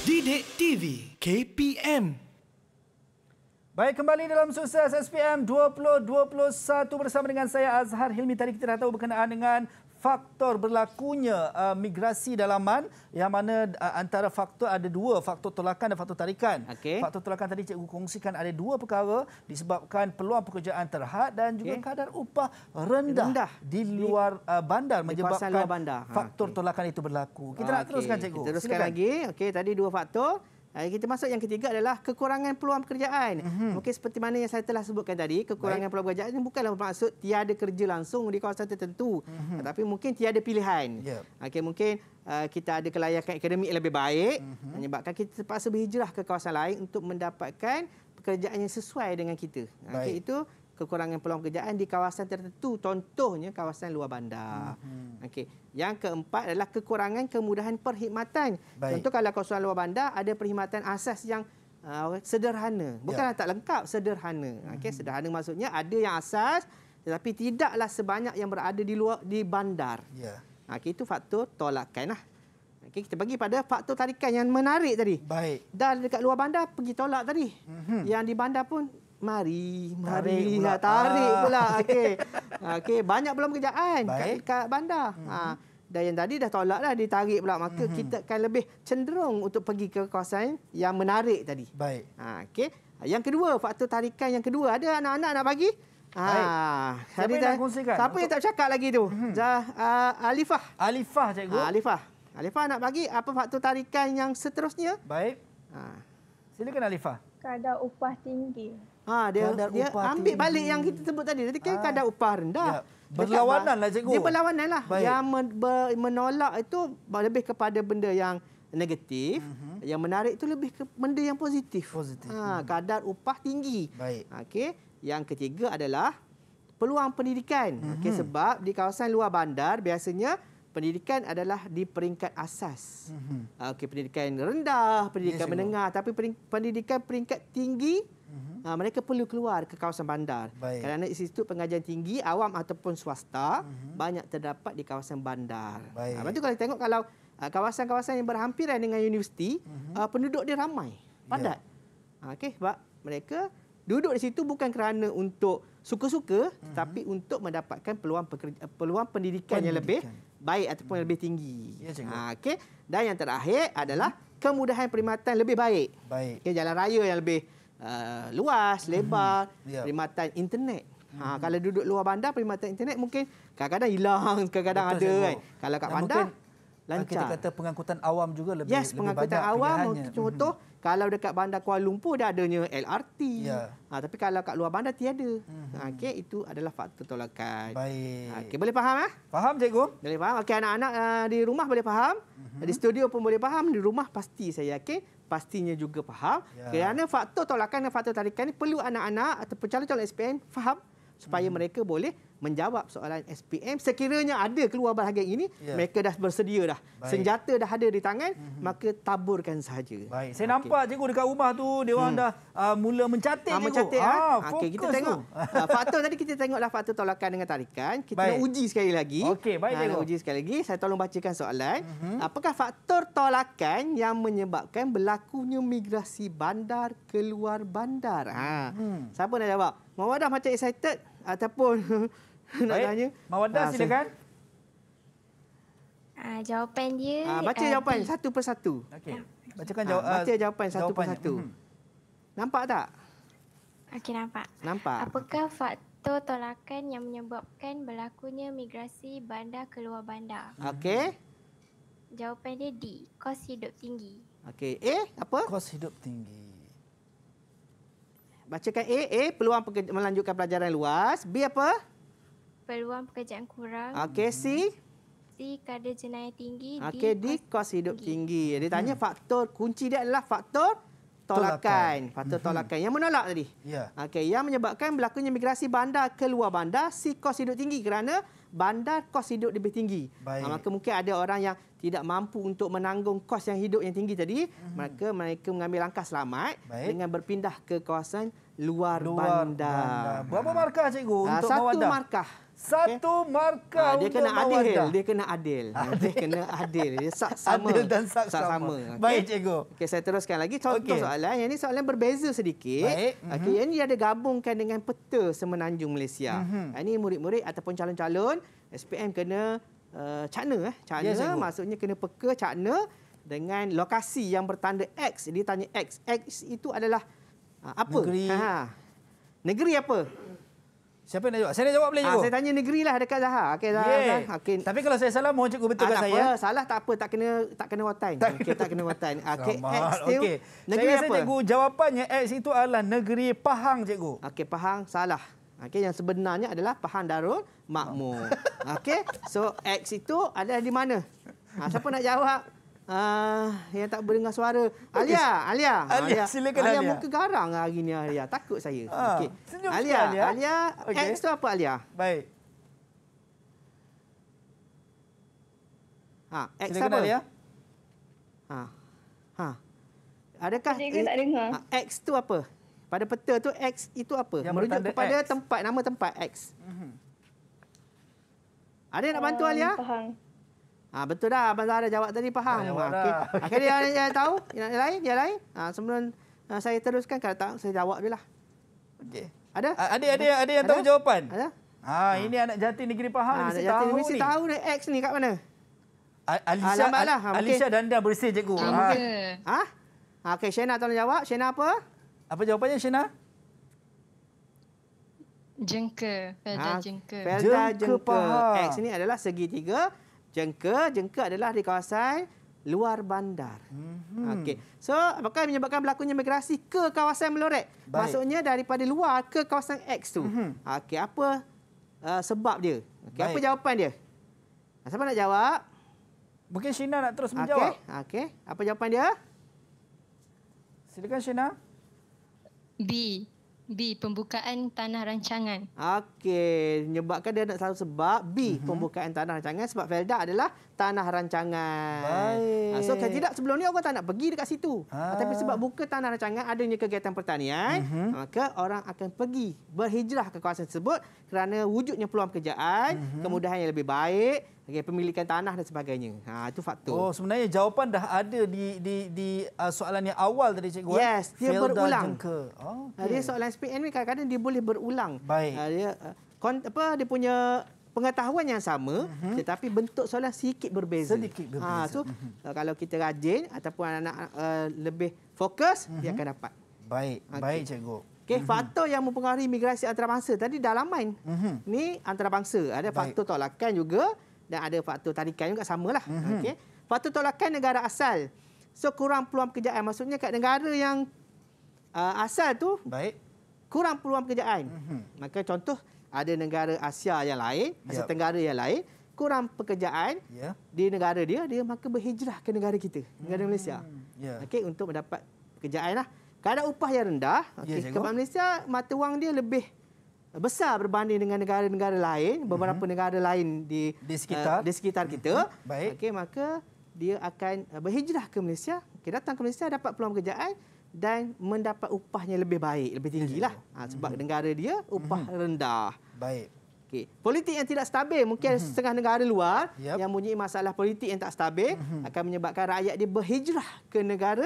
Didik TV KPM Baik, kembali dalam sukses SPM 2021 bersama dengan saya Azhar Hilmi. Tadi kita dah tahu berkenaan dengan faktor berlakunya uh, migrasi dalaman yang mana uh, antara faktor ada dua, faktor tolakan dan faktor tarikan. Okay. Faktor tolakan tadi cikgu kongsikan ada dua perkara disebabkan peluang pekerjaan terhad dan juga okay. kadar upah rendah, rendah. di luar uh, bandar menyebabkan bandar. Ha, faktor okay. tolakan itu berlaku. Kita okay. nak teruskan cikgu. Kita teruskan Silakan. lagi. Okey, tadi dua faktor. Kita masuk yang ketiga adalah kekurangan peluang pekerjaan. Mm-hmm. Mungkin seperti mana yang saya telah sebutkan tadi, kekurangan Baik. peluang pekerjaan ini bukanlah bermaksud tiada kerja langsung di kawasan tertentu. Mm-hmm. Tetapi mungkin tiada pilihan. Yeah. Okay, mungkin uh, kita ada kelayakan akademik yang lebih baik mm-hmm. menyebabkan kita terpaksa berhijrah ke kawasan lain untuk mendapatkan pekerjaan yang sesuai dengan kita. Okay, itu kekurangan peluang pekerjaan di kawasan tertentu contohnya kawasan luar bandar. Hmm. Okey. Yang keempat adalah kekurangan kemudahan perkhidmatan. Baik. Contoh kalau kawasan luar bandar ada perkhidmatan asas yang uh, sederhana. bukan ya. tak lengkap, sederhana. Okey, hmm. sederhana maksudnya ada yang asas tetapi tidaklah sebanyak yang berada di luar di bandar. Ya. Okey, itu faktor tolakkanlah. Okay, kita bagi pada faktor tarikan yang menarik tadi. Baik. Dan dekat luar bandar pergi tolak tadi. Mm-hmm. Yang di bandar pun Mari, mari. Tarik ya, pula. Tarik ah. pula. <laughs> Okey. Okey, banyak belum kerjaan kat, kat bandar. Mm -hmm. ha. Dan yang tadi dah tolak dah, ditarik pula. Maka mm -hmm. kita akan lebih cenderung untuk pergi ke kawasan yang menarik tadi. Baik. Ha. Okey. Yang kedua, faktor tarikan yang kedua. Ada anak-anak nak bagi? Baik. Ha. Siapa yang nak Siapa untuk... yang tak cakap lagi tu? Mm -hmm. Zah, uh, Alifah. Alifah, cikgu. Ha, Alifah. Alifah nak bagi apa faktor tarikan yang seterusnya? Baik. Ha. Silakan Alifah. Kadar upah tinggi. Ha, dia kadar dia upah ambil tinggi. balik yang kita sebut tadi. Jadi kan ah. kadar upah rendah. Ya, berlawanan lah cikgu. Dia berlawanan lah. Yang men, ber, menolak itu lebih kepada benda yang negatif. Uh-huh. Yang menarik itu lebih ke benda yang positif. Positif. Ha, mhm. kadar upah tinggi. Baik. Okey. Yang ketiga adalah peluang pendidikan. Uh-huh. Okey mhm. sebab di kawasan luar bandar biasanya pendidikan adalah di peringkat asas. Uh-huh. Okey pendidikan rendah, pendidikan yes, menengah tapi pendidikan peringkat tinggi Uh, mereka perlu keluar ke kawasan bandar Baik. kerana situ pengajian tinggi awam ataupun swasta uh mm-hmm. -huh. banyak terdapat di kawasan bandar. Ah, baik. Uh, kalau tengok kalau ah, kawasan-kawasan yang berhampiran dengan universiti, uh mm-hmm. -huh. penduduk dia ramai, ya. padat. Yeah. Uh, Okey, sebab mereka duduk di situ bukan kerana untuk suka-suka uh -huh. tetapi untuk mendapatkan peluang pekerja, eh, peluang pendidikan, pendidikan yang lebih baik ataupun uh -huh. lebih tinggi. Ya, uh, Okey, dan yang terakhir adalah kemudahan perkhidmatan lebih baik. Baik. Okay, jalan raya yang lebih Uh, luas, mhm. lebar, yeah. perkhidmatan internet. Ha, kalau duduk luar bandar, perkhidmatan internet mungkin kadang-kadang hilang, <laughs> kadang-kadang ada kan. Kalau kat bandar, mungkin, lancar. Kita kata pengangkutan awam juga lebih, yes, lebih pengangkutan banyak pengangkutan awam, mhm. contoh, mm-hmm. kalau dekat bandar Kuala Lumpur, dia adanya LRT. Yeah. Ha, tapi kalau kat luar bandar, tiada. Mm-hmm. Ha, Okey, itu adalah faktor tolakan. Baik. Ha, okay, boleh faham? Eh? Faham, cikgu. Boleh faham. Okey, anak-anak uh, di rumah boleh faham. Mm-hmm. Di studio pun boleh faham. Di rumah pasti saya yakin. Pastinya juga faham. Yeah. Kerana faktor tolakan dan faktor tarikan ini perlu anak-anak atau calon-calon SPN faham supaya hmm. mereka boleh menjawab soalan SPM sekiranya ada keluar bahagian ini yeah. mereka dah bersedia dah Baik. senjata dah ada di tangan mm-hmm. maka taburkan saja Baik. saya okay. nampak cikgu dekat rumah tu dia orang hmm. dah uh, mula mencatat ah, cikgu ha? ah okey kita tengok uh, <laughs> faktor tadi kita tengoklah faktor tolakan dengan tarikan kita Baik. nak uji sekali lagi okey baik cikgu nak uji sekali lagi saya tolong bacakan soalan mm-hmm. apakah faktor tolakan yang menyebabkan berlakunya migrasi bandar keluar bandar ha hmm. siapa nak jawab Mawadah macam excited ataupun <laughs> nak Baik. tanya. Mawanda ha, silakan. Ah ha, jawapan dia. ha, baca uh, jawapan B. satu persatu. Okey. Ah. Bacakan jawapan. Ha, baca jawapan jawapannya. satu persatu. Hmm. Nampak tak? Okey nampak. Nampak. Apakah faktor tolakan yang menyebabkan berlakunya migrasi bandar keluar bandar? Hmm. Okey. Jawapan dia D. Kos hidup tinggi. Okey. Eh apa? Kos hidup tinggi bacakan A, A peluang pekerja, melanjutkan pelajaran luas. B apa? Peluang pekerjaan kurang. Okey, C? C, kadar jenayah tinggi. Okey, D, kos hidup tinggi. tinggi. Dia hmm. tanya hmm. faktor, kunci dia adalah faktor tolakan. tolakan. Faktor hmm. tolakan. Yang menolak tadi. Yeah. Okey, yang menyebabkan berlakunya migrasi bandar ke luar bandar, C, kos hidup tinggi kerana bandar kos hidup lebih tinggi. Baik. Ah, maka mungkin ada orang yang tidak mampu untuk menanggung kos yang hidup yang tinggi tadi, mm-hmm. maka mereka mengambil langkah selamat Baik. dengan berpindah ke kawasan luar, luar bandar. bandar. Berapa ha. markah cikgu uh, untuk satu Markah. Satu markah. Satu markah uh, dia kena Mawanda. adil, dia kena adil. <laughs> adil. Dia kena adil. Dia sak sama. Adil dan sak sama. sama. Okay. Baik cikgu. Okay saya teruskan lagi contoh okay. soalan. Yang ini soalan berbeza sedikit. Baik. Okey mm-hmm. ini ada gabungkan dengan peta semenanjung Malaysia. Mm-hmm. Ini ah, murid-murid ataupun calon-calon SPM kena uh, cakna eh. Cakna yes, maksudnya kena peka cakna dengan lokasi yang bertanda X. Dia tanya X. X itu adalah Ah, apa? Negeri. Ha, ha. Negeri apa? Siapa nak jawab? Saya nak jawab boleh ah, juga. Ha, saya tanya negeri lah dekat Zahar. Okey Zahar. Yeah. Zahar. Okay. Tapi kalau saya salah mohon cikgu betul ha, ah, saya. Apa. Eh. Salah tak apa tak kena tak kena watan. Okey tak kena watan. <laughs> Okey. Eh, Okey. Negeri saya apa? Cikgu jawapannya X itu adalah negeri Pahang cikgu. Okey Pahang salah. Okey yang sebenarnya adalah Pahang Darul Makmur. <laughs> Okey. So X itu adalah di mana? Ha, siapa nak jawab? Uh, yang tak berdengar suara. Okay. Alia, Alia. Alia, silakan Alia. Alia muka garang lah hari ni Alia. Takut saya. Ha. Okey. Alia, Alia, Alia. Okay. X tu apa Alia? Baik. Ha, X silakan apa? Alia. Ha. Ha. Adakah eh, tak ha, X tu apa? Pada peta tu X itu apa? Yang Merujuk kepada X. tempat, nama tempat X. Mm -hmm. Ada yang nak bantu um, Alia? Faham. Ha, betul dah Abang Zahra jawab tadi faham. Ha, okay. Dah. Okay. Okay, dia, tahu yang lain, yang lain. Ha, sebelum uh, saya teruskan, kalau tak saya jawab dulu lah. Okey Ada? ada? Ada, ada, ada yang ada? tahu jawapan? Ada? Ha, ha, ini anak jati negeri Pahang ha, mesti tahu ni. Mesti tahu ni X ni kat mana? Ha, Alisha lah. ha, Al- okay. Danda bersih cikgu. Ha. Okay. Ha? ha? Okay, Shena tolong jawab. Shena apa? Apa jawapannya Shena? Jengke, Felda ha, Jengke. Felda Jengke. X ni adalah segitiga jengka. Jengka adalah di kawasan luar bandar. -hmm. Okey. So, apakah menyebabkan berlakunya migrasi ke kawasan melorek? Baik. Maksudnya daripada luar ke kawasan X tu. -hmm. Okey, apa uh, sebab dia? Okey, apa jawapan dia? Siapa nak jawab? Mungkin Shina nak terus menjawab. Okey. Okey. Apa jawapan dia? Silakan Shina. B. B pembukaan tanah rancangan. Okey. Okey, menyebabkan dia nak satu sebab B, mm -hmm. pembukaan tanah rancangan sebab Felda adalah tanah rancangan. Baik. Ah, so, kalau tidak sebelum ni orang tak nak pergi dekat situ. Ha. Tapi sebab buka tanah rancangan adanya kegiatan pertanian, mm -hmm. maka orang akan pergi berhijrah ke kawasan tersebut kerana wujudnya peluang pekerjaan, mm -hmm. kemudahan yang lebih baik, okay, pemilikan tanah dan sebagainya. Ha, itu faktor. Oh, sebenarnya jawapan dah ada di di, di uh, soalan yang awal tadi Cikgu. Yes, dia Felda berulang. Jengke. Oh, okay. Dia soalan SPN ni kadang-kadang dia boleh berulang. Baik. Uh, dia, kon, apa dia punya pengetahuan yang sama uh-huh. tetapi bentuk solat sikit berbeza. Sedikit berbeza. Ha so uh-huh. kalau kita rajin ataupun anak-anak uh, eh, lebih fokus uh-huh. dia mhm. akan dapat. Baik, okay. baik cikgu. Okey, uh-huh. faktor yang mempengaruhi migrasi antarabangsa tadi dalaman. Uh-huh. Ni antarabangsa ada baik. faktor tolakan juga dan ada faktor tarikan juga samalah. Uh-huh. Okey. Faktor tolakan negara asal. So kurang peluang pekerjaan maksudnya kat negara yang uh, asal tu. Baik. Kurang peluang pekerjaan. Uh-huh. Maka contoh ada negara Asia yang lain, Asia yep. Tenggara yang lain, kurang pekerjaan yeah. di negara dia, dia maka berhijrah ke negara kita, negara hmm. Malaysia. Yeah. Okey, untuk mendapat pekerjaan lah. Kadar upah yang rendah, ya, okay, yeah, kebangsaan Malaysia mata wang dia lebih besar berbanding dengan negara-negara lain, mhm. beberapa mm-hmm. negara lain di di eh, sekitar, uh, di sekitar mhm. kita. Mm-hmm. Okey, maka dia akan berhijrah ke Malaysia. Okay, datang ke Malaysia dapat peluang pekerjaan dan mendapat upahnya lebih baik, lebih tinggi lah. Ha, sebab hmm. negara dia upah hmm. rendah. Baik. Okay. Politik yang tidak stabil, mungkin mm-hmm. setengah negara luar yep. yang mempunyai masalah politik yang tak stabil mm-hmm. akan menyebabkan rakyat dia berhijrah ke negara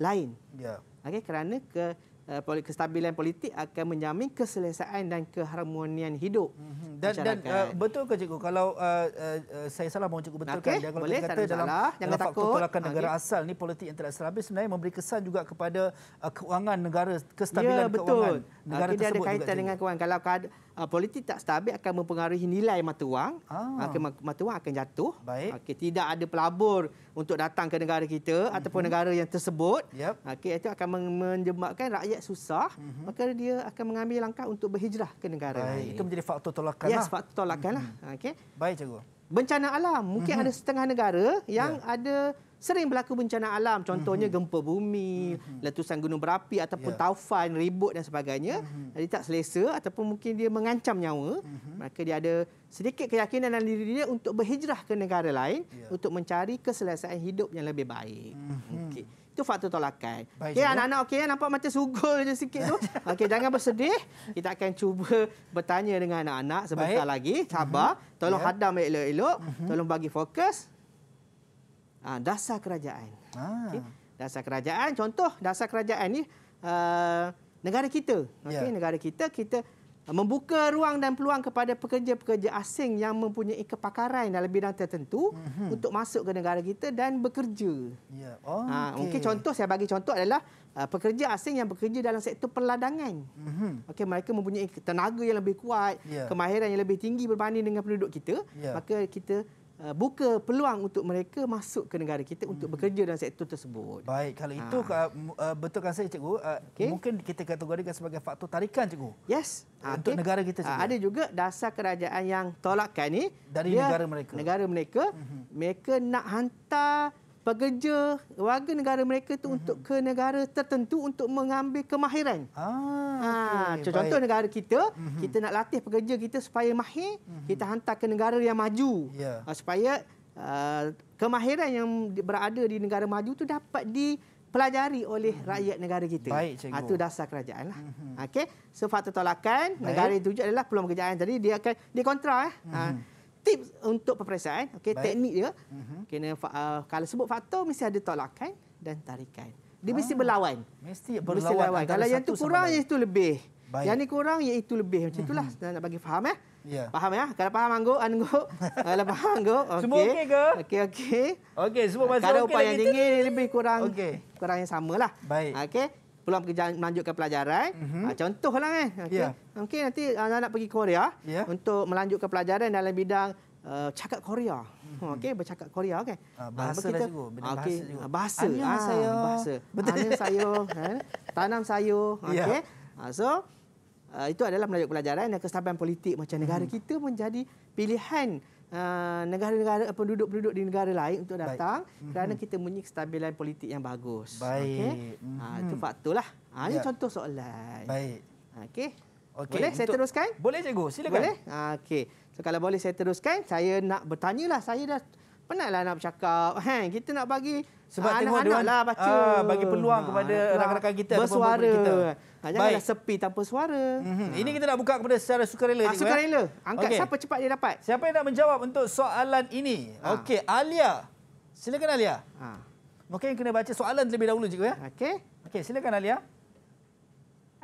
lain. Yeah. Okay, kerana ke uh, kestabilan politik akan menjamin keselesaan dan keharmonian hidup. Mm-hmm. Dan, dan uh, betul ke cikgu kalau uh, uh, saya salah mohon cikgu betulkan okay. dan kalau Boleh, kata dalam jangan dalam takut pelakon negara okay. asal ni politik yang tidak serabi sebenarnya memberi kesan juga kepada uh, keuangan negara kestabilan yeah, betul. keuangan negara okay, tersebut dia ada kaitan juga, dengan keuangan kalau kad, uh, politik tak stabil akan mempengaruhi nilai mata wang ah. uh, mata wang akan jatuh Baik. Okay, tidak ada pelabur untuk datang ke negara kita mm-hmm. ataupun negara yang tersebut yep. okey ha, itu akan menjebakkan rakyat susah mm-hmm. maka dia akan mengambil langkah untuk berhijrah ke negara lain itu menjadi faktor tolakan yes, lah faktor tolakanlah mm-hmm. Ha, okey baik cikgu bencana alam mungkin mm-hmm. ada setengah negara yang yeah. ada sering berlaku bencana alam contohnya mhm. gempa bumi mhm. letusan gunung berapi ataupun yeah. taufan ribut dan sebagainya mhm. jadi tak selesa ataupun mungkin dia mengancam nyawa maka dia ada sedikit keyakinan dalam diri dia untuk berhijrah ke negara lain yeah. untuk mencari keselesaan hidup yang lebih baik okey itu faktor tolakan. Okey anak-anak okey nampak macam sugul je sikit tu. <laughs> Okay, jangan bersedih. Kita akan cuba bertanya dengan anak-anak sebentar Baik. lagi. Sabar. Tolong yeah. hadam elok-elok. Tolong bagi fokus uh, dasar kerajaan. Ah. Okay. Dasar kerajaan, contoh dasar kerajaan ini uh, eh, negara kita. Okay. Yeah. Negara kita, kita eh, membuka ruang dan peluang kepada pekerja-pekerja asing yang mempunyai kepakaran dalam bidang tertentu mm-hmm. untuk masuk ke negara kita dan bekerja. Yeah. Ya, oh, ha, okay. Mungkin contoh, saya bagi contoh adalah uh, pekerja asing yang bekerja dalam sektor perladangan. Mm-hmm. Okay, mereka mempunyai tenaga yang lebih kuat, yeah. kemahiran yang lebih tinggi berbanding dengan penduduk kita. Yeah. Maka kita Uh, buka peluang untuk mereka masuk ke negara kita hmm. untuk bekerja dalam sektor tersebut. Baik, kalau ha. itu uh, uh, betulkan saya cikgu, okay. mungkin kita kategorikan sebagai faktor tarikan cikgu. Yes. Untuk ah, okay. negara kita ah, cikgu. Ada juga dasar kerajaan yang tolakkan ini. Dari negara mereka. Negara mereka. Mm -hmm. Mereka nak hantar pekerja warga negara mereka tu mm -hmm. untuk ke negara tertentu untuk mengambil kemahiran. Ah, ha, ah, contoh baik. negara kita, mm -hmm. kita nak latih pekerja kita supaya mahir, mm -hmm. kita hantar ke negara yang maju. Yeah. Ya. Uh, supaya uh, kemahiran yang berada di negara maju tu dapat di pelajari oleh mhm. rakyat negara kita. Baik, cikgu. Itu ah, dasar kerajaan. Lah. Mhm. Okay. So, faktor tolakan Baik. negara yang tuju adalah peluang pekerjaan. Jadi, dia akan dikontra. Eh. Mm -hmm tips untuk peperiksaan, okay teknik dia mm-hmm. kena uh, kalau sebut faktor mesti ada tolakan dan tarikan. Dia ah. mesti berlawan. Mesti berlawan. Mesti berlawan. Kalau yang itu kurang yang itu lebih. Baik. Yang ini kurang yang itu lebih macam mhm. itulah mm-hmm. nak bagi faham eh. Yeah. Faham ya? Kalau faham anggo anggo. <laughs> kalau faham anggo. Okay. Semua okey ke? Okey okey. Okey semua masuk okey. Kalau upaya okay yang tinggi lebih kurang. Okey. Kurang yang samalah. Baik. Okey peluang kerja melanjutkan pelajaran. Mm-hmm. Uh, contohlah kan. Eh. Okay. Yeah. Ya. Mungkin nanti anak nak pergi Korea yeah. untuk melanjutkan pelajaran dalam bidang uh, cakap Korea. Mm-hmm. Okey, bercakap Korea kan. Okay. Uh, ah, ah, bahasa kita, lah juga. Okay. Bahasa juga. Bahasa. Anya, bahasa. Betul. Anya sayur. ha, tanam sayur. <laughs> Eh. Ya. Okey. Yeah. Ha, so, uh, itu adalah melanjutkan pelajaran dan kestabilan politik macam mm-hmm. negara mhm. kita menjadi pilihan Ah, negara-negara uh, penduduk-penduduk di negara lain untuk datang mhm. kerana mm-hmm. kita mempunyai kestabilan politik yang bagus. Baik. Okay? Mm-hmm. Uh, ah, itu faktulah. Ha, ah, ya. Ini contoh soalan. Baik. Okey. Okay. Boleh untuk... saya teruskan? Boleh cikgu, silakan. Boleh? Okey. So, kalau boleh saya teruskan, saya nak bertanya lah Saya dah penatlah nak bercakap. Ha, kita nak bagi sebab ha, anak-anak dia lah baca. Uh, bagi peluang ha, kepada rakan-rakan kita. Bersuara. Kita. Ha, janganlah Baik. sepi tanpa suara. Mm-hmm. Ha. Ini kita nak buka kepada secara sukarela. Ha, sukarela. Ha. Angkat okay. siapa cepat dia dapat. Siapa yang nak menjawab untuk soalan ini? Ha. Okey, Alia. Silakan Alia. Ha. Mungkin kena baca soalan terlebih dahulu, juga, Ya? Okey. Okey, silakan Alia. Alia.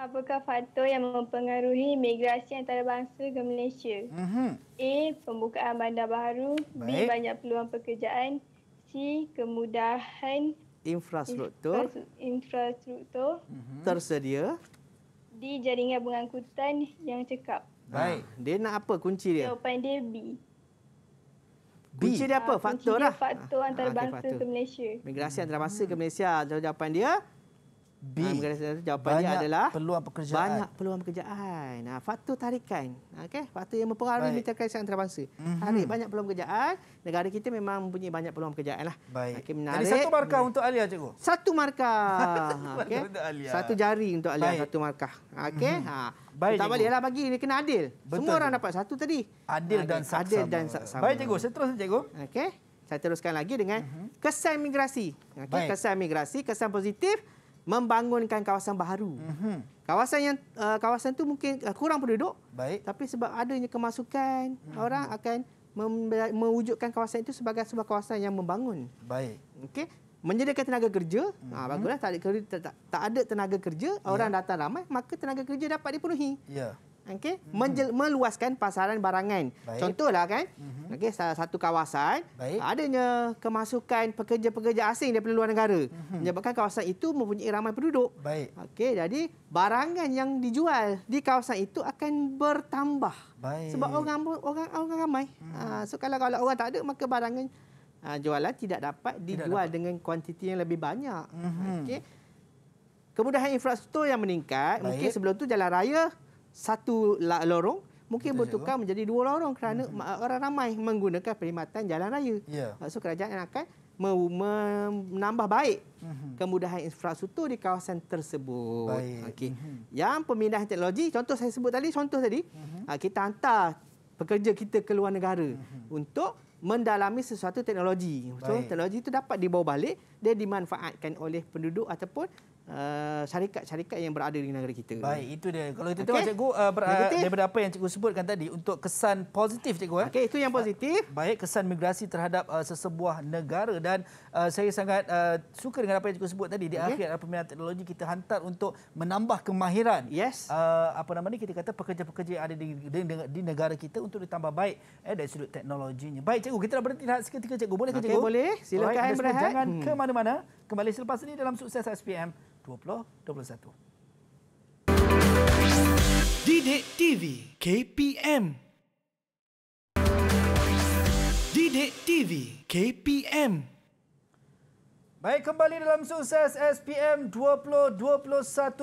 Apakah faktor yang mempengaruhi migrasi antarabangsa ke Malaysia? Uh-huh. A. Pembukaan bandar baru. Baik. B. Banyak peluang pekerjaan. C. Kemudahan infrastruktur, infrastruktur, uh-huh. tersedia. D. Jaringan pengangkutan yang cekap. Baik. Ha. Dia nak apa kunci dia? Jawapan dia B. B. Kunci dia apa? Ah, faktor lah. Kunci dia faktor ah, antarabangsa ha, okay, faktor. ke Malaysia. Migrasi antarabangsa uh-huh. ke hmm. Malaysia. Jawapan dia... B. Jawapannya adalah peluang pekerjaan. Banyak peluang pekerjaan. Nah, faktor tarikan. Okey, faktor yang mempengaruhi mitakan sektor antarabangsa. Mm-hmm. Tarik ah, banyak peluang pekerjaan, negara kita memang mempunyai banyak peluang pekerjaan lah. Baik. menarik. Jadi satu markah Baik. Hmm. untuk Alia cikgu. Satu markah. <laughs> Okey. Satu jari untuk Alia Baik. satu markah. Okey. Mm-hmm. Ha. Baik, tak boleh lah bagi ini kena adil. Betul, Semua orang dapat satu tadi. Adil ah, dan saksama. Adil dan saksama. Baik cikgu, seterusnya cikgu. Okey. Saya teruskan lagi dengan mhm. kesan migrasi. Okey, kesan migrasi, kesan positif membangunkan kawasan baru. Mm-hmm. Kawasan yang uh, kawasan tu mungkin uh, kurang penduduk Baik. tapi sebab adanya kemasukan mm-hmm. orang akan mewujudkan kawasan itu sebagai sebuah kawasan yang membangun. Baik. Okey. Menyediakan tenaga kerja. Mm-hmm. ha, mhm. baguslah tak ada tak, tak ada tenaga kerja, yeah. orang ya. datang ramai maka tenaga kerja dapat dipenuhi. Yeah okey hmm. meluaskan pasaran barangan Baik. contohlah kan hmm. okey satu kawasan Baik. adanya kemasukan pekerja-pekerja asing dari luar negara hmm. menyebabkan kawasan itu mempunyai ramai penduduk okey jadi barangan yang dijual di kawasan itu akan bertambah Baik. sebab orang orang orang ramai hmm. ha, so kalau kalau orang tak ada maka barangan ha, jualan tidak dapat dijual dapat. dengan kuantiti yang lebih banyak hmm. okey kemudahan infrastruktur yang meningkat Baik. mungkin sebelum tu jalan raya satu lorong mungkin Betul bertukar jawab. menjadi dua lorong kerana hmm. orang ramai menggunakan perkhidmatan jalan raya. Yeah. So kerajaan akan menambah baik mhm. kemudahan infrastruktur di kawasan tersebut. Okey. Mhm. Yang pemindahan teknologi contoh saya sebut tadi contoh tadi uh kita hantar pekerja kita ke luar negara uh untuk mendalami sesuatu teknologi. So teknologi itu dapat dibawa balik dia dimanfaatkan oleh penduduk ataupun syarikat-syarikat eh, uh, yang berada di negara kita. Baik, itu dia. Kalau itu okay. tengok cikgu uh, ber, uh, daripada apa yang cikgu sebutkan tadi untuk kesan positif cikgu eh. itu yang positif. Uh, baik, kesan migrasi terhadap uh, sesebuah negara dan uh, saya sangat uh, suka dengan apa yang cikgu sebut tadi di okay. akhir pembinaan teknologi kita hantar untuk menambah kemahiran. Yes. Uh, apa nama ni kita kata pekerja-pekerja ada di, di, di negara kita untuk ditambah baik eh dari sudut teknologinya. Baik cikgu, kita dah berhenti seketika cikgu. Boleh ke okay, cikgu? boleh. Silakan berehat. Jangan hmm. ke mana-mana kembali selepas ini dalam sukses SPM 2021. Dide TV KPM Dide TV KPM Baik, kembali dalam sukses SPM 2021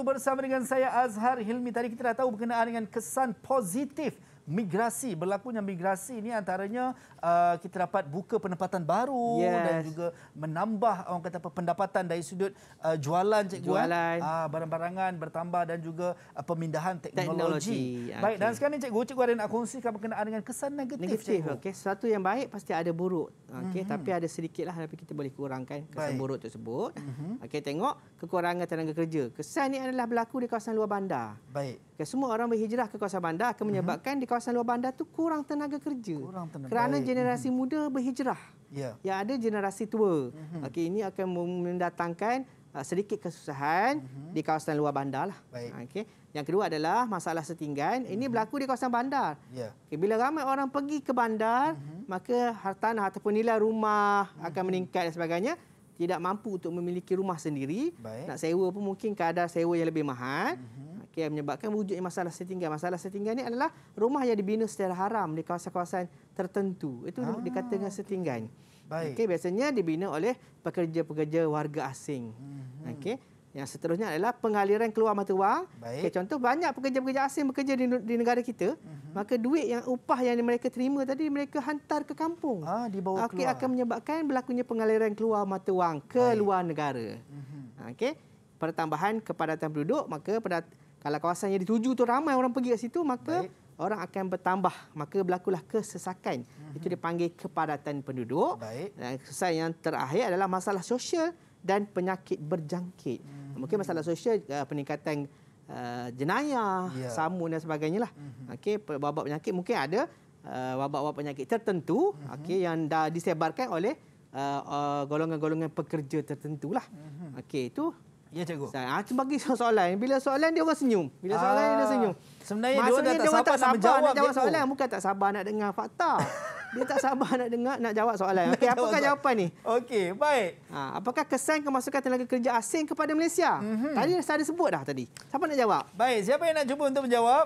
bersama dengan saya Azhar Hilmi. Tadi kita dah tahu berkenaan dengan kesan positif migrasi berlakunya migrasi ini antaranya uh, kita dapat buka penempatan baru yes. dan juga menambah orang kata pendapatan dari sudut uh, jualan cikgu eh. jualan. Uh, barang-barangan bertambah dan juga uh, pemindahan teknologi, teknologi. Ah, baik okay. dan sekarang ini cikgu cikgu ada nak kongsikan berkenaan dengan kesan negatif, negatif okay. satu yang baik pasti ada buruk okay. mm-hmm. tapi ada sedikit lah tapi kita boleh kurangkan kesan baik. buruk tersebut mm-hmm. okay, tengok kekurangan tenaga kerja kesan ini adalah berlaku di kawasan luar bandar baik Okay, semua orang berhijrah ke kawasan bandar akan mhm. menyebabkan hmm. di kawasan luar bandar tu kurang tenaga kerja. Kurang tenaga. Kerana Baik. Mhm. generasi hmm. muda berhijrah. Yeah. Yang ada generasi tua. Hmm. Okey, ini akan mendatangkan uh, sedikit kesusahan hmm. di kawasan luar bandar lah. Okey. Yang kedua adalah masalah setinggan. Ini hmm. berlaku di kawasan bandar. Yeah. Okay, bila ramai orang pergi ke bandar, hmm. maka hartanah ataupun nilai rumah hmm. akan mhm. meningkat dan sebagainya tidak mampu untuk memiliki rumah sendiri Baik. nak sewa pun mungkin kadar sewa yang lebih mahal uh -huh okay, menyebabkan wujudnya masalah setinggal. Masalah setinggal ini adalah rumah yang dibina secara haram di kawasan-kawasan tertentu. Itu ah. dikatakan setinggal. Baik. Okay, biasanya dibina oleh pekerja-pekerja warga asing. Hmm. Okay. Yang seterusnya adalah pengaliran keluar mata wang. Okay, contoh banyak pekerja-pekerja asing bekerja di, di negara kita. Hmm. Maka duit yang upah yang mereka terima tadi mereka hantar ke kampung. Ah, dibawa keluar. Okay, akan menyebabkan berlakunya pengaliran keluar mata wang ke Baik. luar negara. Hmm. Okay. Pertambahan kepadatan penduduk maka pada kalau kawasan yang dituju tu ramai orang pergi kat situ, maka Baik. orang akan bertambah. Maka berlakulah kesesakan. Mm-hmm. Itu dipanggil kepadatan penduduk. Baik. Dan kesesakan yang terakhir adalah masalah sosial dan penyakit berjangkit. Mm-hmm. Mungkin masalah sosial uh, peningkatan uh, jenayah, yeah. samun dan sebagainya lah. Mm-hmm. Okey, wabak penyakit mungkin ada uh, wabak-wabak penyakit tertentu mm-hmm. okey yang dah disebarkan oleh Uh, uh, golongan-golongan pekerja tertentulah. Mm-hmm. Okey, itu Ya cikgu. Saya ah, bagi soalan. Bila soalan dia orang senyum. Bila soalan dia ah, senyum. Sebenarnya Maksudnya dia orang tak, tak sabar nak jawab, nak jawab soalan. Bukan tak sabar nak dengar fakta. <laughs> dia tak sabar nak dengar nak jawab soalan. Okey, apakah jawapan ni? Okey, baik. Ha, apakah kesan kemasukan tenaga kerja asing kepada Malaysia? Mm-hmm. Tadi saya ada sebut dah tadi. Siapa nak jawab? Baik, siapa yang nak cuba untuk menjawab?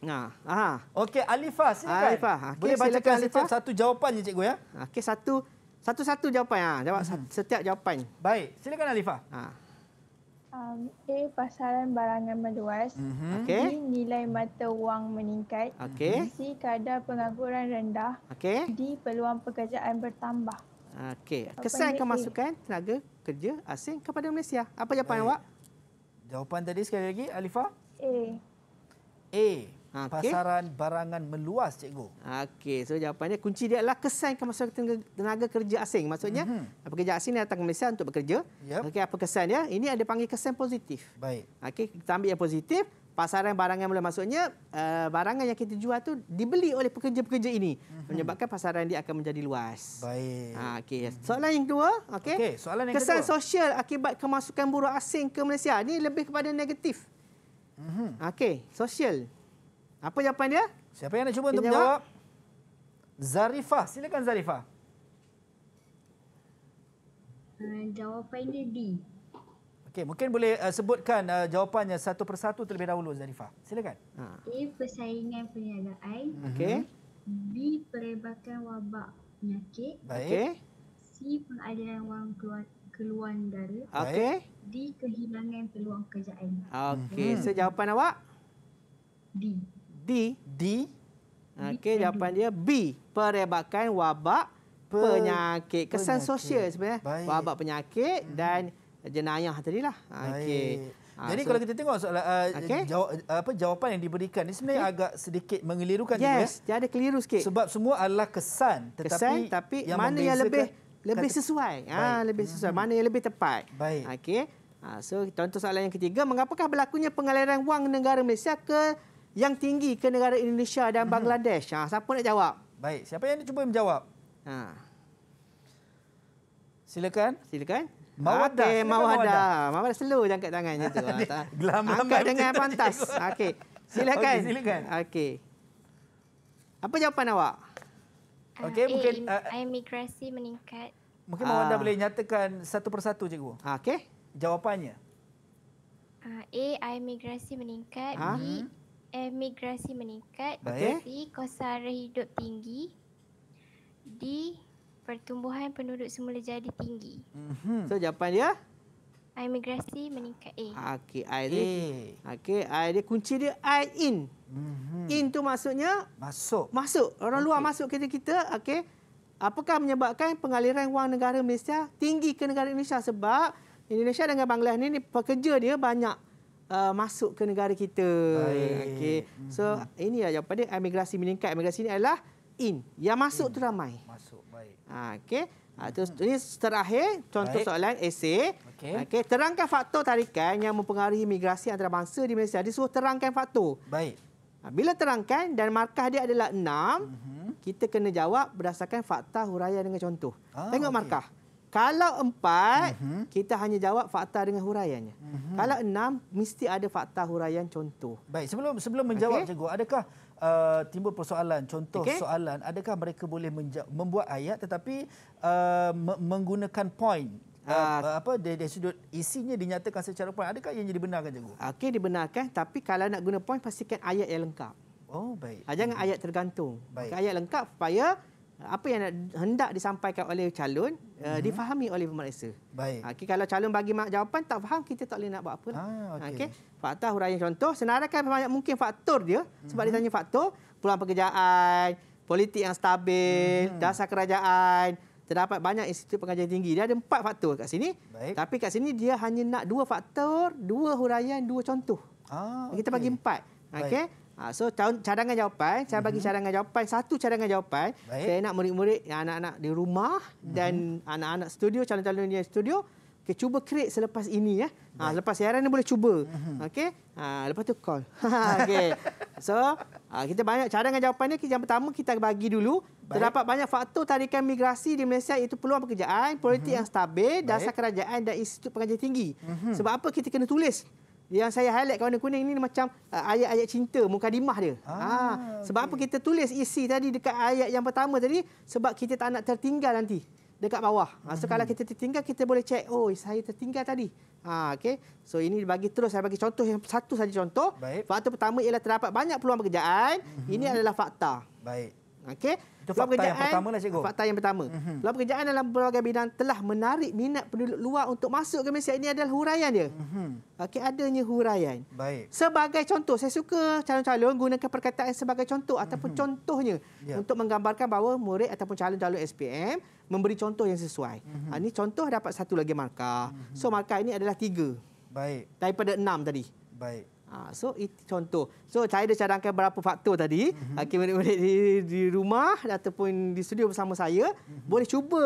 Nah, ha. Okey, Alifah silakan. Alifah. Ah, okay, Boleh bacakan setiap satu jawapan je cikgu ya. Okey, satu satu-satu jawapan ha. Jawab mm-hmm. setiap jawapan. Baik, silakan Alifah. Ha. Um, A pasaran barangan meluas. Mm-hmm. Okay. B nilai mata wang meningkat. Okay. C kadar pengangguran rendah. Okay. D peluang pekerjaan bertambah. Okay. Kesan akan masukkan tenaga kerja asing kepada Malaysia. Apa jawapan Baik. awak? Jawapan tadi sekali lagi, Alifah. A. A. Okay. Pasaran barangan meluas, cikgu. Okey, so jawapannya kunci dia adalah kesan kemasukan tenaga kerja asing. Maksudnya, mm -hmm. pekerja asing datang ke Malaysia untuk bekerja. Yep. Okey, apa kesan dia? Ini ada panggil kesan positif. Baik. Okey, kita ambil yang positif. Pasaran barangan meluas maksudnya uh, barangan yang kita jual tu dibeli oleh pekerja-pekerja ini. Mm -hmm. Menyebabkan pasaran dia akan menjadi luas. Baik. Ha, okey, soalan yang kedua, okey. Okay, soalan yang kesan kedua. Kesan sosial akibat kemasukan buruh asing ke Malaysia. Ini lebih kepada negatif. Mm -hmm. Okey, sosial. Okey. Apa jawapan dia? Siapa yang nak cuba untuk menjawab? Zarifah. Silakan Zarifah. Uh, jawapan dia D. Okey, mungkin boleh uh, sebutkan uh, jawapannya satu persatu terlebih dahulu Zarifah. Silakan. Ha. A. Persaingan perniagaan. Okey. B. Perebakan wabak penyakit. Baik. C. Pengadilan wang keluar, keluar negara. Okey. D. Kehilangan peluang kerjaan. Okey, hmm. so jawapan awak? D. D. D. Ah, okey, jawapan dia B. Perebakan wabak penyakit. Kesan penyakit. sosial sebenarnya. Baik. Wabak penyakit hmm. dan jenayah tadi lah. Ah, okey. Ah, Jadi so, kalau kita tengok soalan, uh, okay. jawab, apa, jawapan yang diberikan ini sebenarnya okay. agak sedikit mengelirukan. Yes, ya. dia ada keliru sikit. Sebab semua adalah kesan. Tetapi kesan, tapi yang mana yang lebih lebih sesuai? Ha, lebih sesuai. Hmm. Mana yang lebih tepat? Okey. Ha, so contoh soalan yang ketiga, mengapakah berlakunya pengaliran wang negara Malaysia ke yang tinggi ke negara Indonesia dan hmm. Bangladesh? Ha, siapa nak jawab? Baik, siapa yang cuba menjawab? Ha. Silakan. Silakan. Mawada. Okay, Mawada. Mawada slow je angkat tangannya tu. Ha, <laughs> angkat dengan pantas. Okay, Silakan. Okay, silakan. Okay, Apa jawapan awak? Uh, Okey, mungkin uh, imigrasi meningkat. Mungkin uh, Mawada ah. boleh nyatakan satu persatu cikgu. Okay, Jawapannya. Uh, A, imigrasi meningkat. Uh, B, emigrasi meningkat. Baik. C, kos hidup tinggi. D, pertumbuhan penduduk semula jadi tinggi. Mm-hmm. So, jawapan dia? Imigrasi meningkat A. Eh. Okay, I ni. Eh. Okay, I ni kunci dia I in. Mm-hmm. In tu maksudnya? Masuk. Masuk. Orang okay. luar masuk kita kita. Okay. Apakah menyebabkan pengaliran wang negara Malaysia tinggi ke negara Indonesia? Sebab Indonesia dengan Bangladesh ni, ni pekerja dia banyak uh, masuk ke negara kita. Okey. Mhm. So hmm. ini ya yang pada imigrasi meningkat. Imigrasi ini adalah in. Yang masuk in. tu ramai. Masuk baik. Ah, okey. Ha, terus hmm. ini terakhir contoh baik. soalan esei. Okey. Okay. Terangkan faktor tarikan yang mempengaruhi migrasi antarabangsa di Malaysia. Dia suruh terangkan faktor. Baik. Ah, bila terangkan dan markah dia adalah enam, mm -hmm. kita kena jawab berdasarkan fakta huraian dengan contoh. Ah, Tengok okay. markah. Kalau empat, mm -hmm. kita hanya jawab fakta dengan huraiannya. Mm -hmm. Kalau enam, mesti ada fakta huraian contoh. Baik, sebelum sebelum menjawab, okay. cikgu, adakah uh, timbul persoalan, contoh okay. soalan, adakah mereka boleh membuat ayat tetapi uh, menggunakan poin? Uh, ah. uh, apa dari, sudut isinya dinyatakan secara poin adakah yang kan cikgu okey dibenarkan tapi kalau nak guna poin pastikan ayat yang lengkap oh baik ah, jangan baik. Mhm. ayat tergantung baik. ayat lengkap supaya apa yang nak, hendak disampaikan oleh calon mm-hmm. difahami oleh pemeriksa. Baik. Okay, ha, kalau calon bagi mak jawapan tak faham kita tak boleh nak buat apa. Lah. Ah, ha, okay. Okay. Fakta huraian contoh senaraikan banyak mungkin faktor dia sebab mm-hmm. ditanya faktor peluang pekerjaan, politik yang stabil, mm-hmm. dasar kerajaan, terdapat banyak institut pengajian tinggi. Dia ada empat faktor kat sini. Baik. Tapi kat sini dia hanya nak dua faktor, dua huraian, dua contoh. Ah, okay. kita bagi empat. Okey. Ha, so cadangan jawapan, saya bagi mm-hmm. cadangan jawapan, satu cadangan jawapan, Baik. saya nak murid-murid yang anak-anak di rumah mm-hmm. dan anak-anak studio, calon-calon di studio, okay, cuba create selepas ini. ya Ha, lepas siaran ni boleh cuba. Mm-hmm. Okay? Ha, lepas tu call. <laughs> okay. So ha, kita banyak cadangan jawapan ni, yang pertama kita bagi dulu. Baik. Terdapat banyak faktor tarikan migrasi di Malaysia itu peluang pekerjaan, politik mm-hmm. yang stabil, Baik. dasar kerajaan dan institut pengajian tinggi. Mm-hmm. Sebab apa kita kena tulis? yang saya highlight kawan kuning ini macam uh, ayat-ayat cinta mukadimah dia. Ah, ha sebab okay. apa kita tulis isi tadi dekat ayat yang pertama tadi sebab kita tak nak tertinggal nanti dekat bawah. Ha so, kalau hmm. kita tertinggal kita boleh check oh saya tertinggal tadi. Ha okey. So ini bagi terus saya bagi contoh yang satu saja contoh. Fakta pertama ialah terdapat banyak peluang pekerjaan. Mm-hmm. Ini adalah fakta. Baik. Okey. Itu fakta yang pertama lah cikgu. Fakta yang pertama. Mm-hmm. Luar pekerjaan dalam pelbagai bidang telah menarik minat penduduk luar untuk masuk ke Malaysia. Ini adalah huraian dia. Mm-hmm. Okey, adanya huraian. Baik. Sebagai contoh, saya suka calon-calon gunakan perkataan sebagai contoh mhm. ataupun mm-hmm. contohnya yeah. untuk menggambarkan bahawa murid ataupun calon-calon SPM memberi contoh yang sesuai. Mm-hmm. Ini ha, contoh dapat satu lagi markah. Mm-hmm. So markah ini adalah tiga. Baik. Daripada enam tadi. Baik. Ah, so itu contoh. So saya dah cadangkan berapa faktor tadi. Okey, mm-hmm. murid di, di rumah ataupun di studio bersama saya mm-hmm. boleh cuba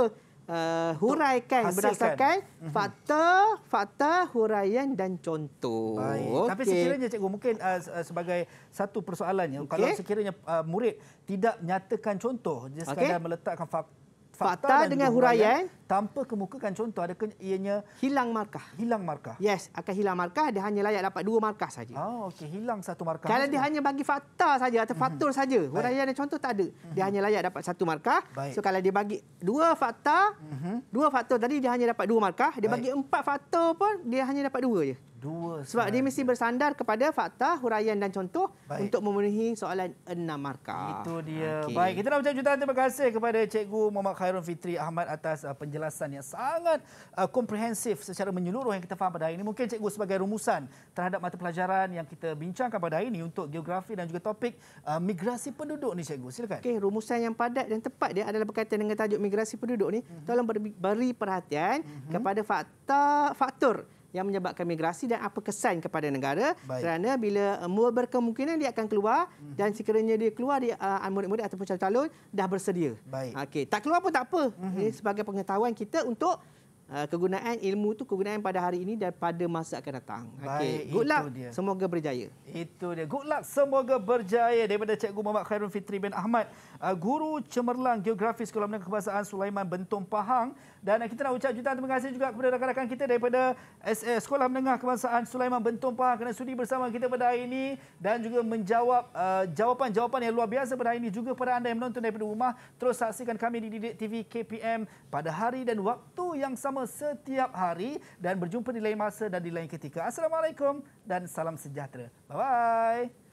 Uh, huraikan Hasilkan. berdasarkan mhm. fakta fakta huraian dan contoh. Baik. Tapi sekiranya cikgu mungkin uh, sebagai satu persoalannya okay. kalau sekiranya uh, murid tidak nyatakan contoh dia sekadar okay. meletakkan fakta fakta dan dengan huraian eh? tanpa kemukakan contoh ada ianya hilang markah hilang markah yes akan hilang markah dia hanya layak dapat dua markah saja oh okey hilang satu markah kalau dia hanya bagi fakta saja atau faktor mm-hmm. saja huraian Baik. dan contoh tak ada mm-hmm. dia mhm. hanya layak dapat satu markah Baik. so kalau dia bagi dua fakta mm-hmm. dua faktor tadi dia hanya dapat dua markah dia Baik. bagi empat faktor pun dia hanya dapat dua je dua sebab dia mesti bersandar kepada fakta huraian dan contoh baik. untuk memenuhi soalan enam markah itu dia okay. baik kita nak ucapkan jutaan terima kasih kepada cikgu Muhammad Khairun Fitri Ahmad atas uh, penjelasan yang sangat uh, komprehensif secara menyeluruh yang kita faham pada hari ini mungkin cikgu sebagai rumusan terhadap mata pelajaran yang kita bincangkan pada hari ini untuk geografi dan juga topik uh, migrasi penduduk ni cikgu silakan okey rumusan yang padat dan tepat dia adalah berkaitan dengan tajuk migrasi penduduk ni mhm. tolong beri perhatian mhm. kepada fakta faktor yang menyebabkan migrasi dan apa kesan kepada negara Baik. kerana bila eh, mua berkemungkinan dia akan keluar hmm. dan sekiranya dia keluar dia eh, murid-murid ataupun calon-calon dah bersedia. Okey, tak keluar pun tak apa. Hmm. Ini sebagai pengetahuan kita untuk Ah, kegunaan ilmu tu kegunaan pada hari ini dan pada masa akan datang. Okey, good luck. Dia. Semoga berjaya. Itu dia. Good luck. Semoga berjaya daripada Cikgu Muhammad Khairul Fitri bin Ahmad, ah, guru cemerlang geografi Sekolah Menengah Kebangsaan Sulaiman Bentong Pahang dan ah, kita nak ucap jutaan terima kasih juga kepada rakan-rakan kita daripada SS Sekolah Menengah Kebangsaan Sulaiman Bentong Pahang kerana sudi bersama kita pada hari ini dan juga menjawab jawapan-jawapan uh, yang luar biasa pada hari ini juga kepada anda yang menonton daripada rumah terus saksikan kami di Didik TV KPM pada hari dan waktu yang sama bersama setiap hari dan berjumpa di lain masa dan di lain ketika. Assalamualaikum dan salam sejahtera. Bye-bye.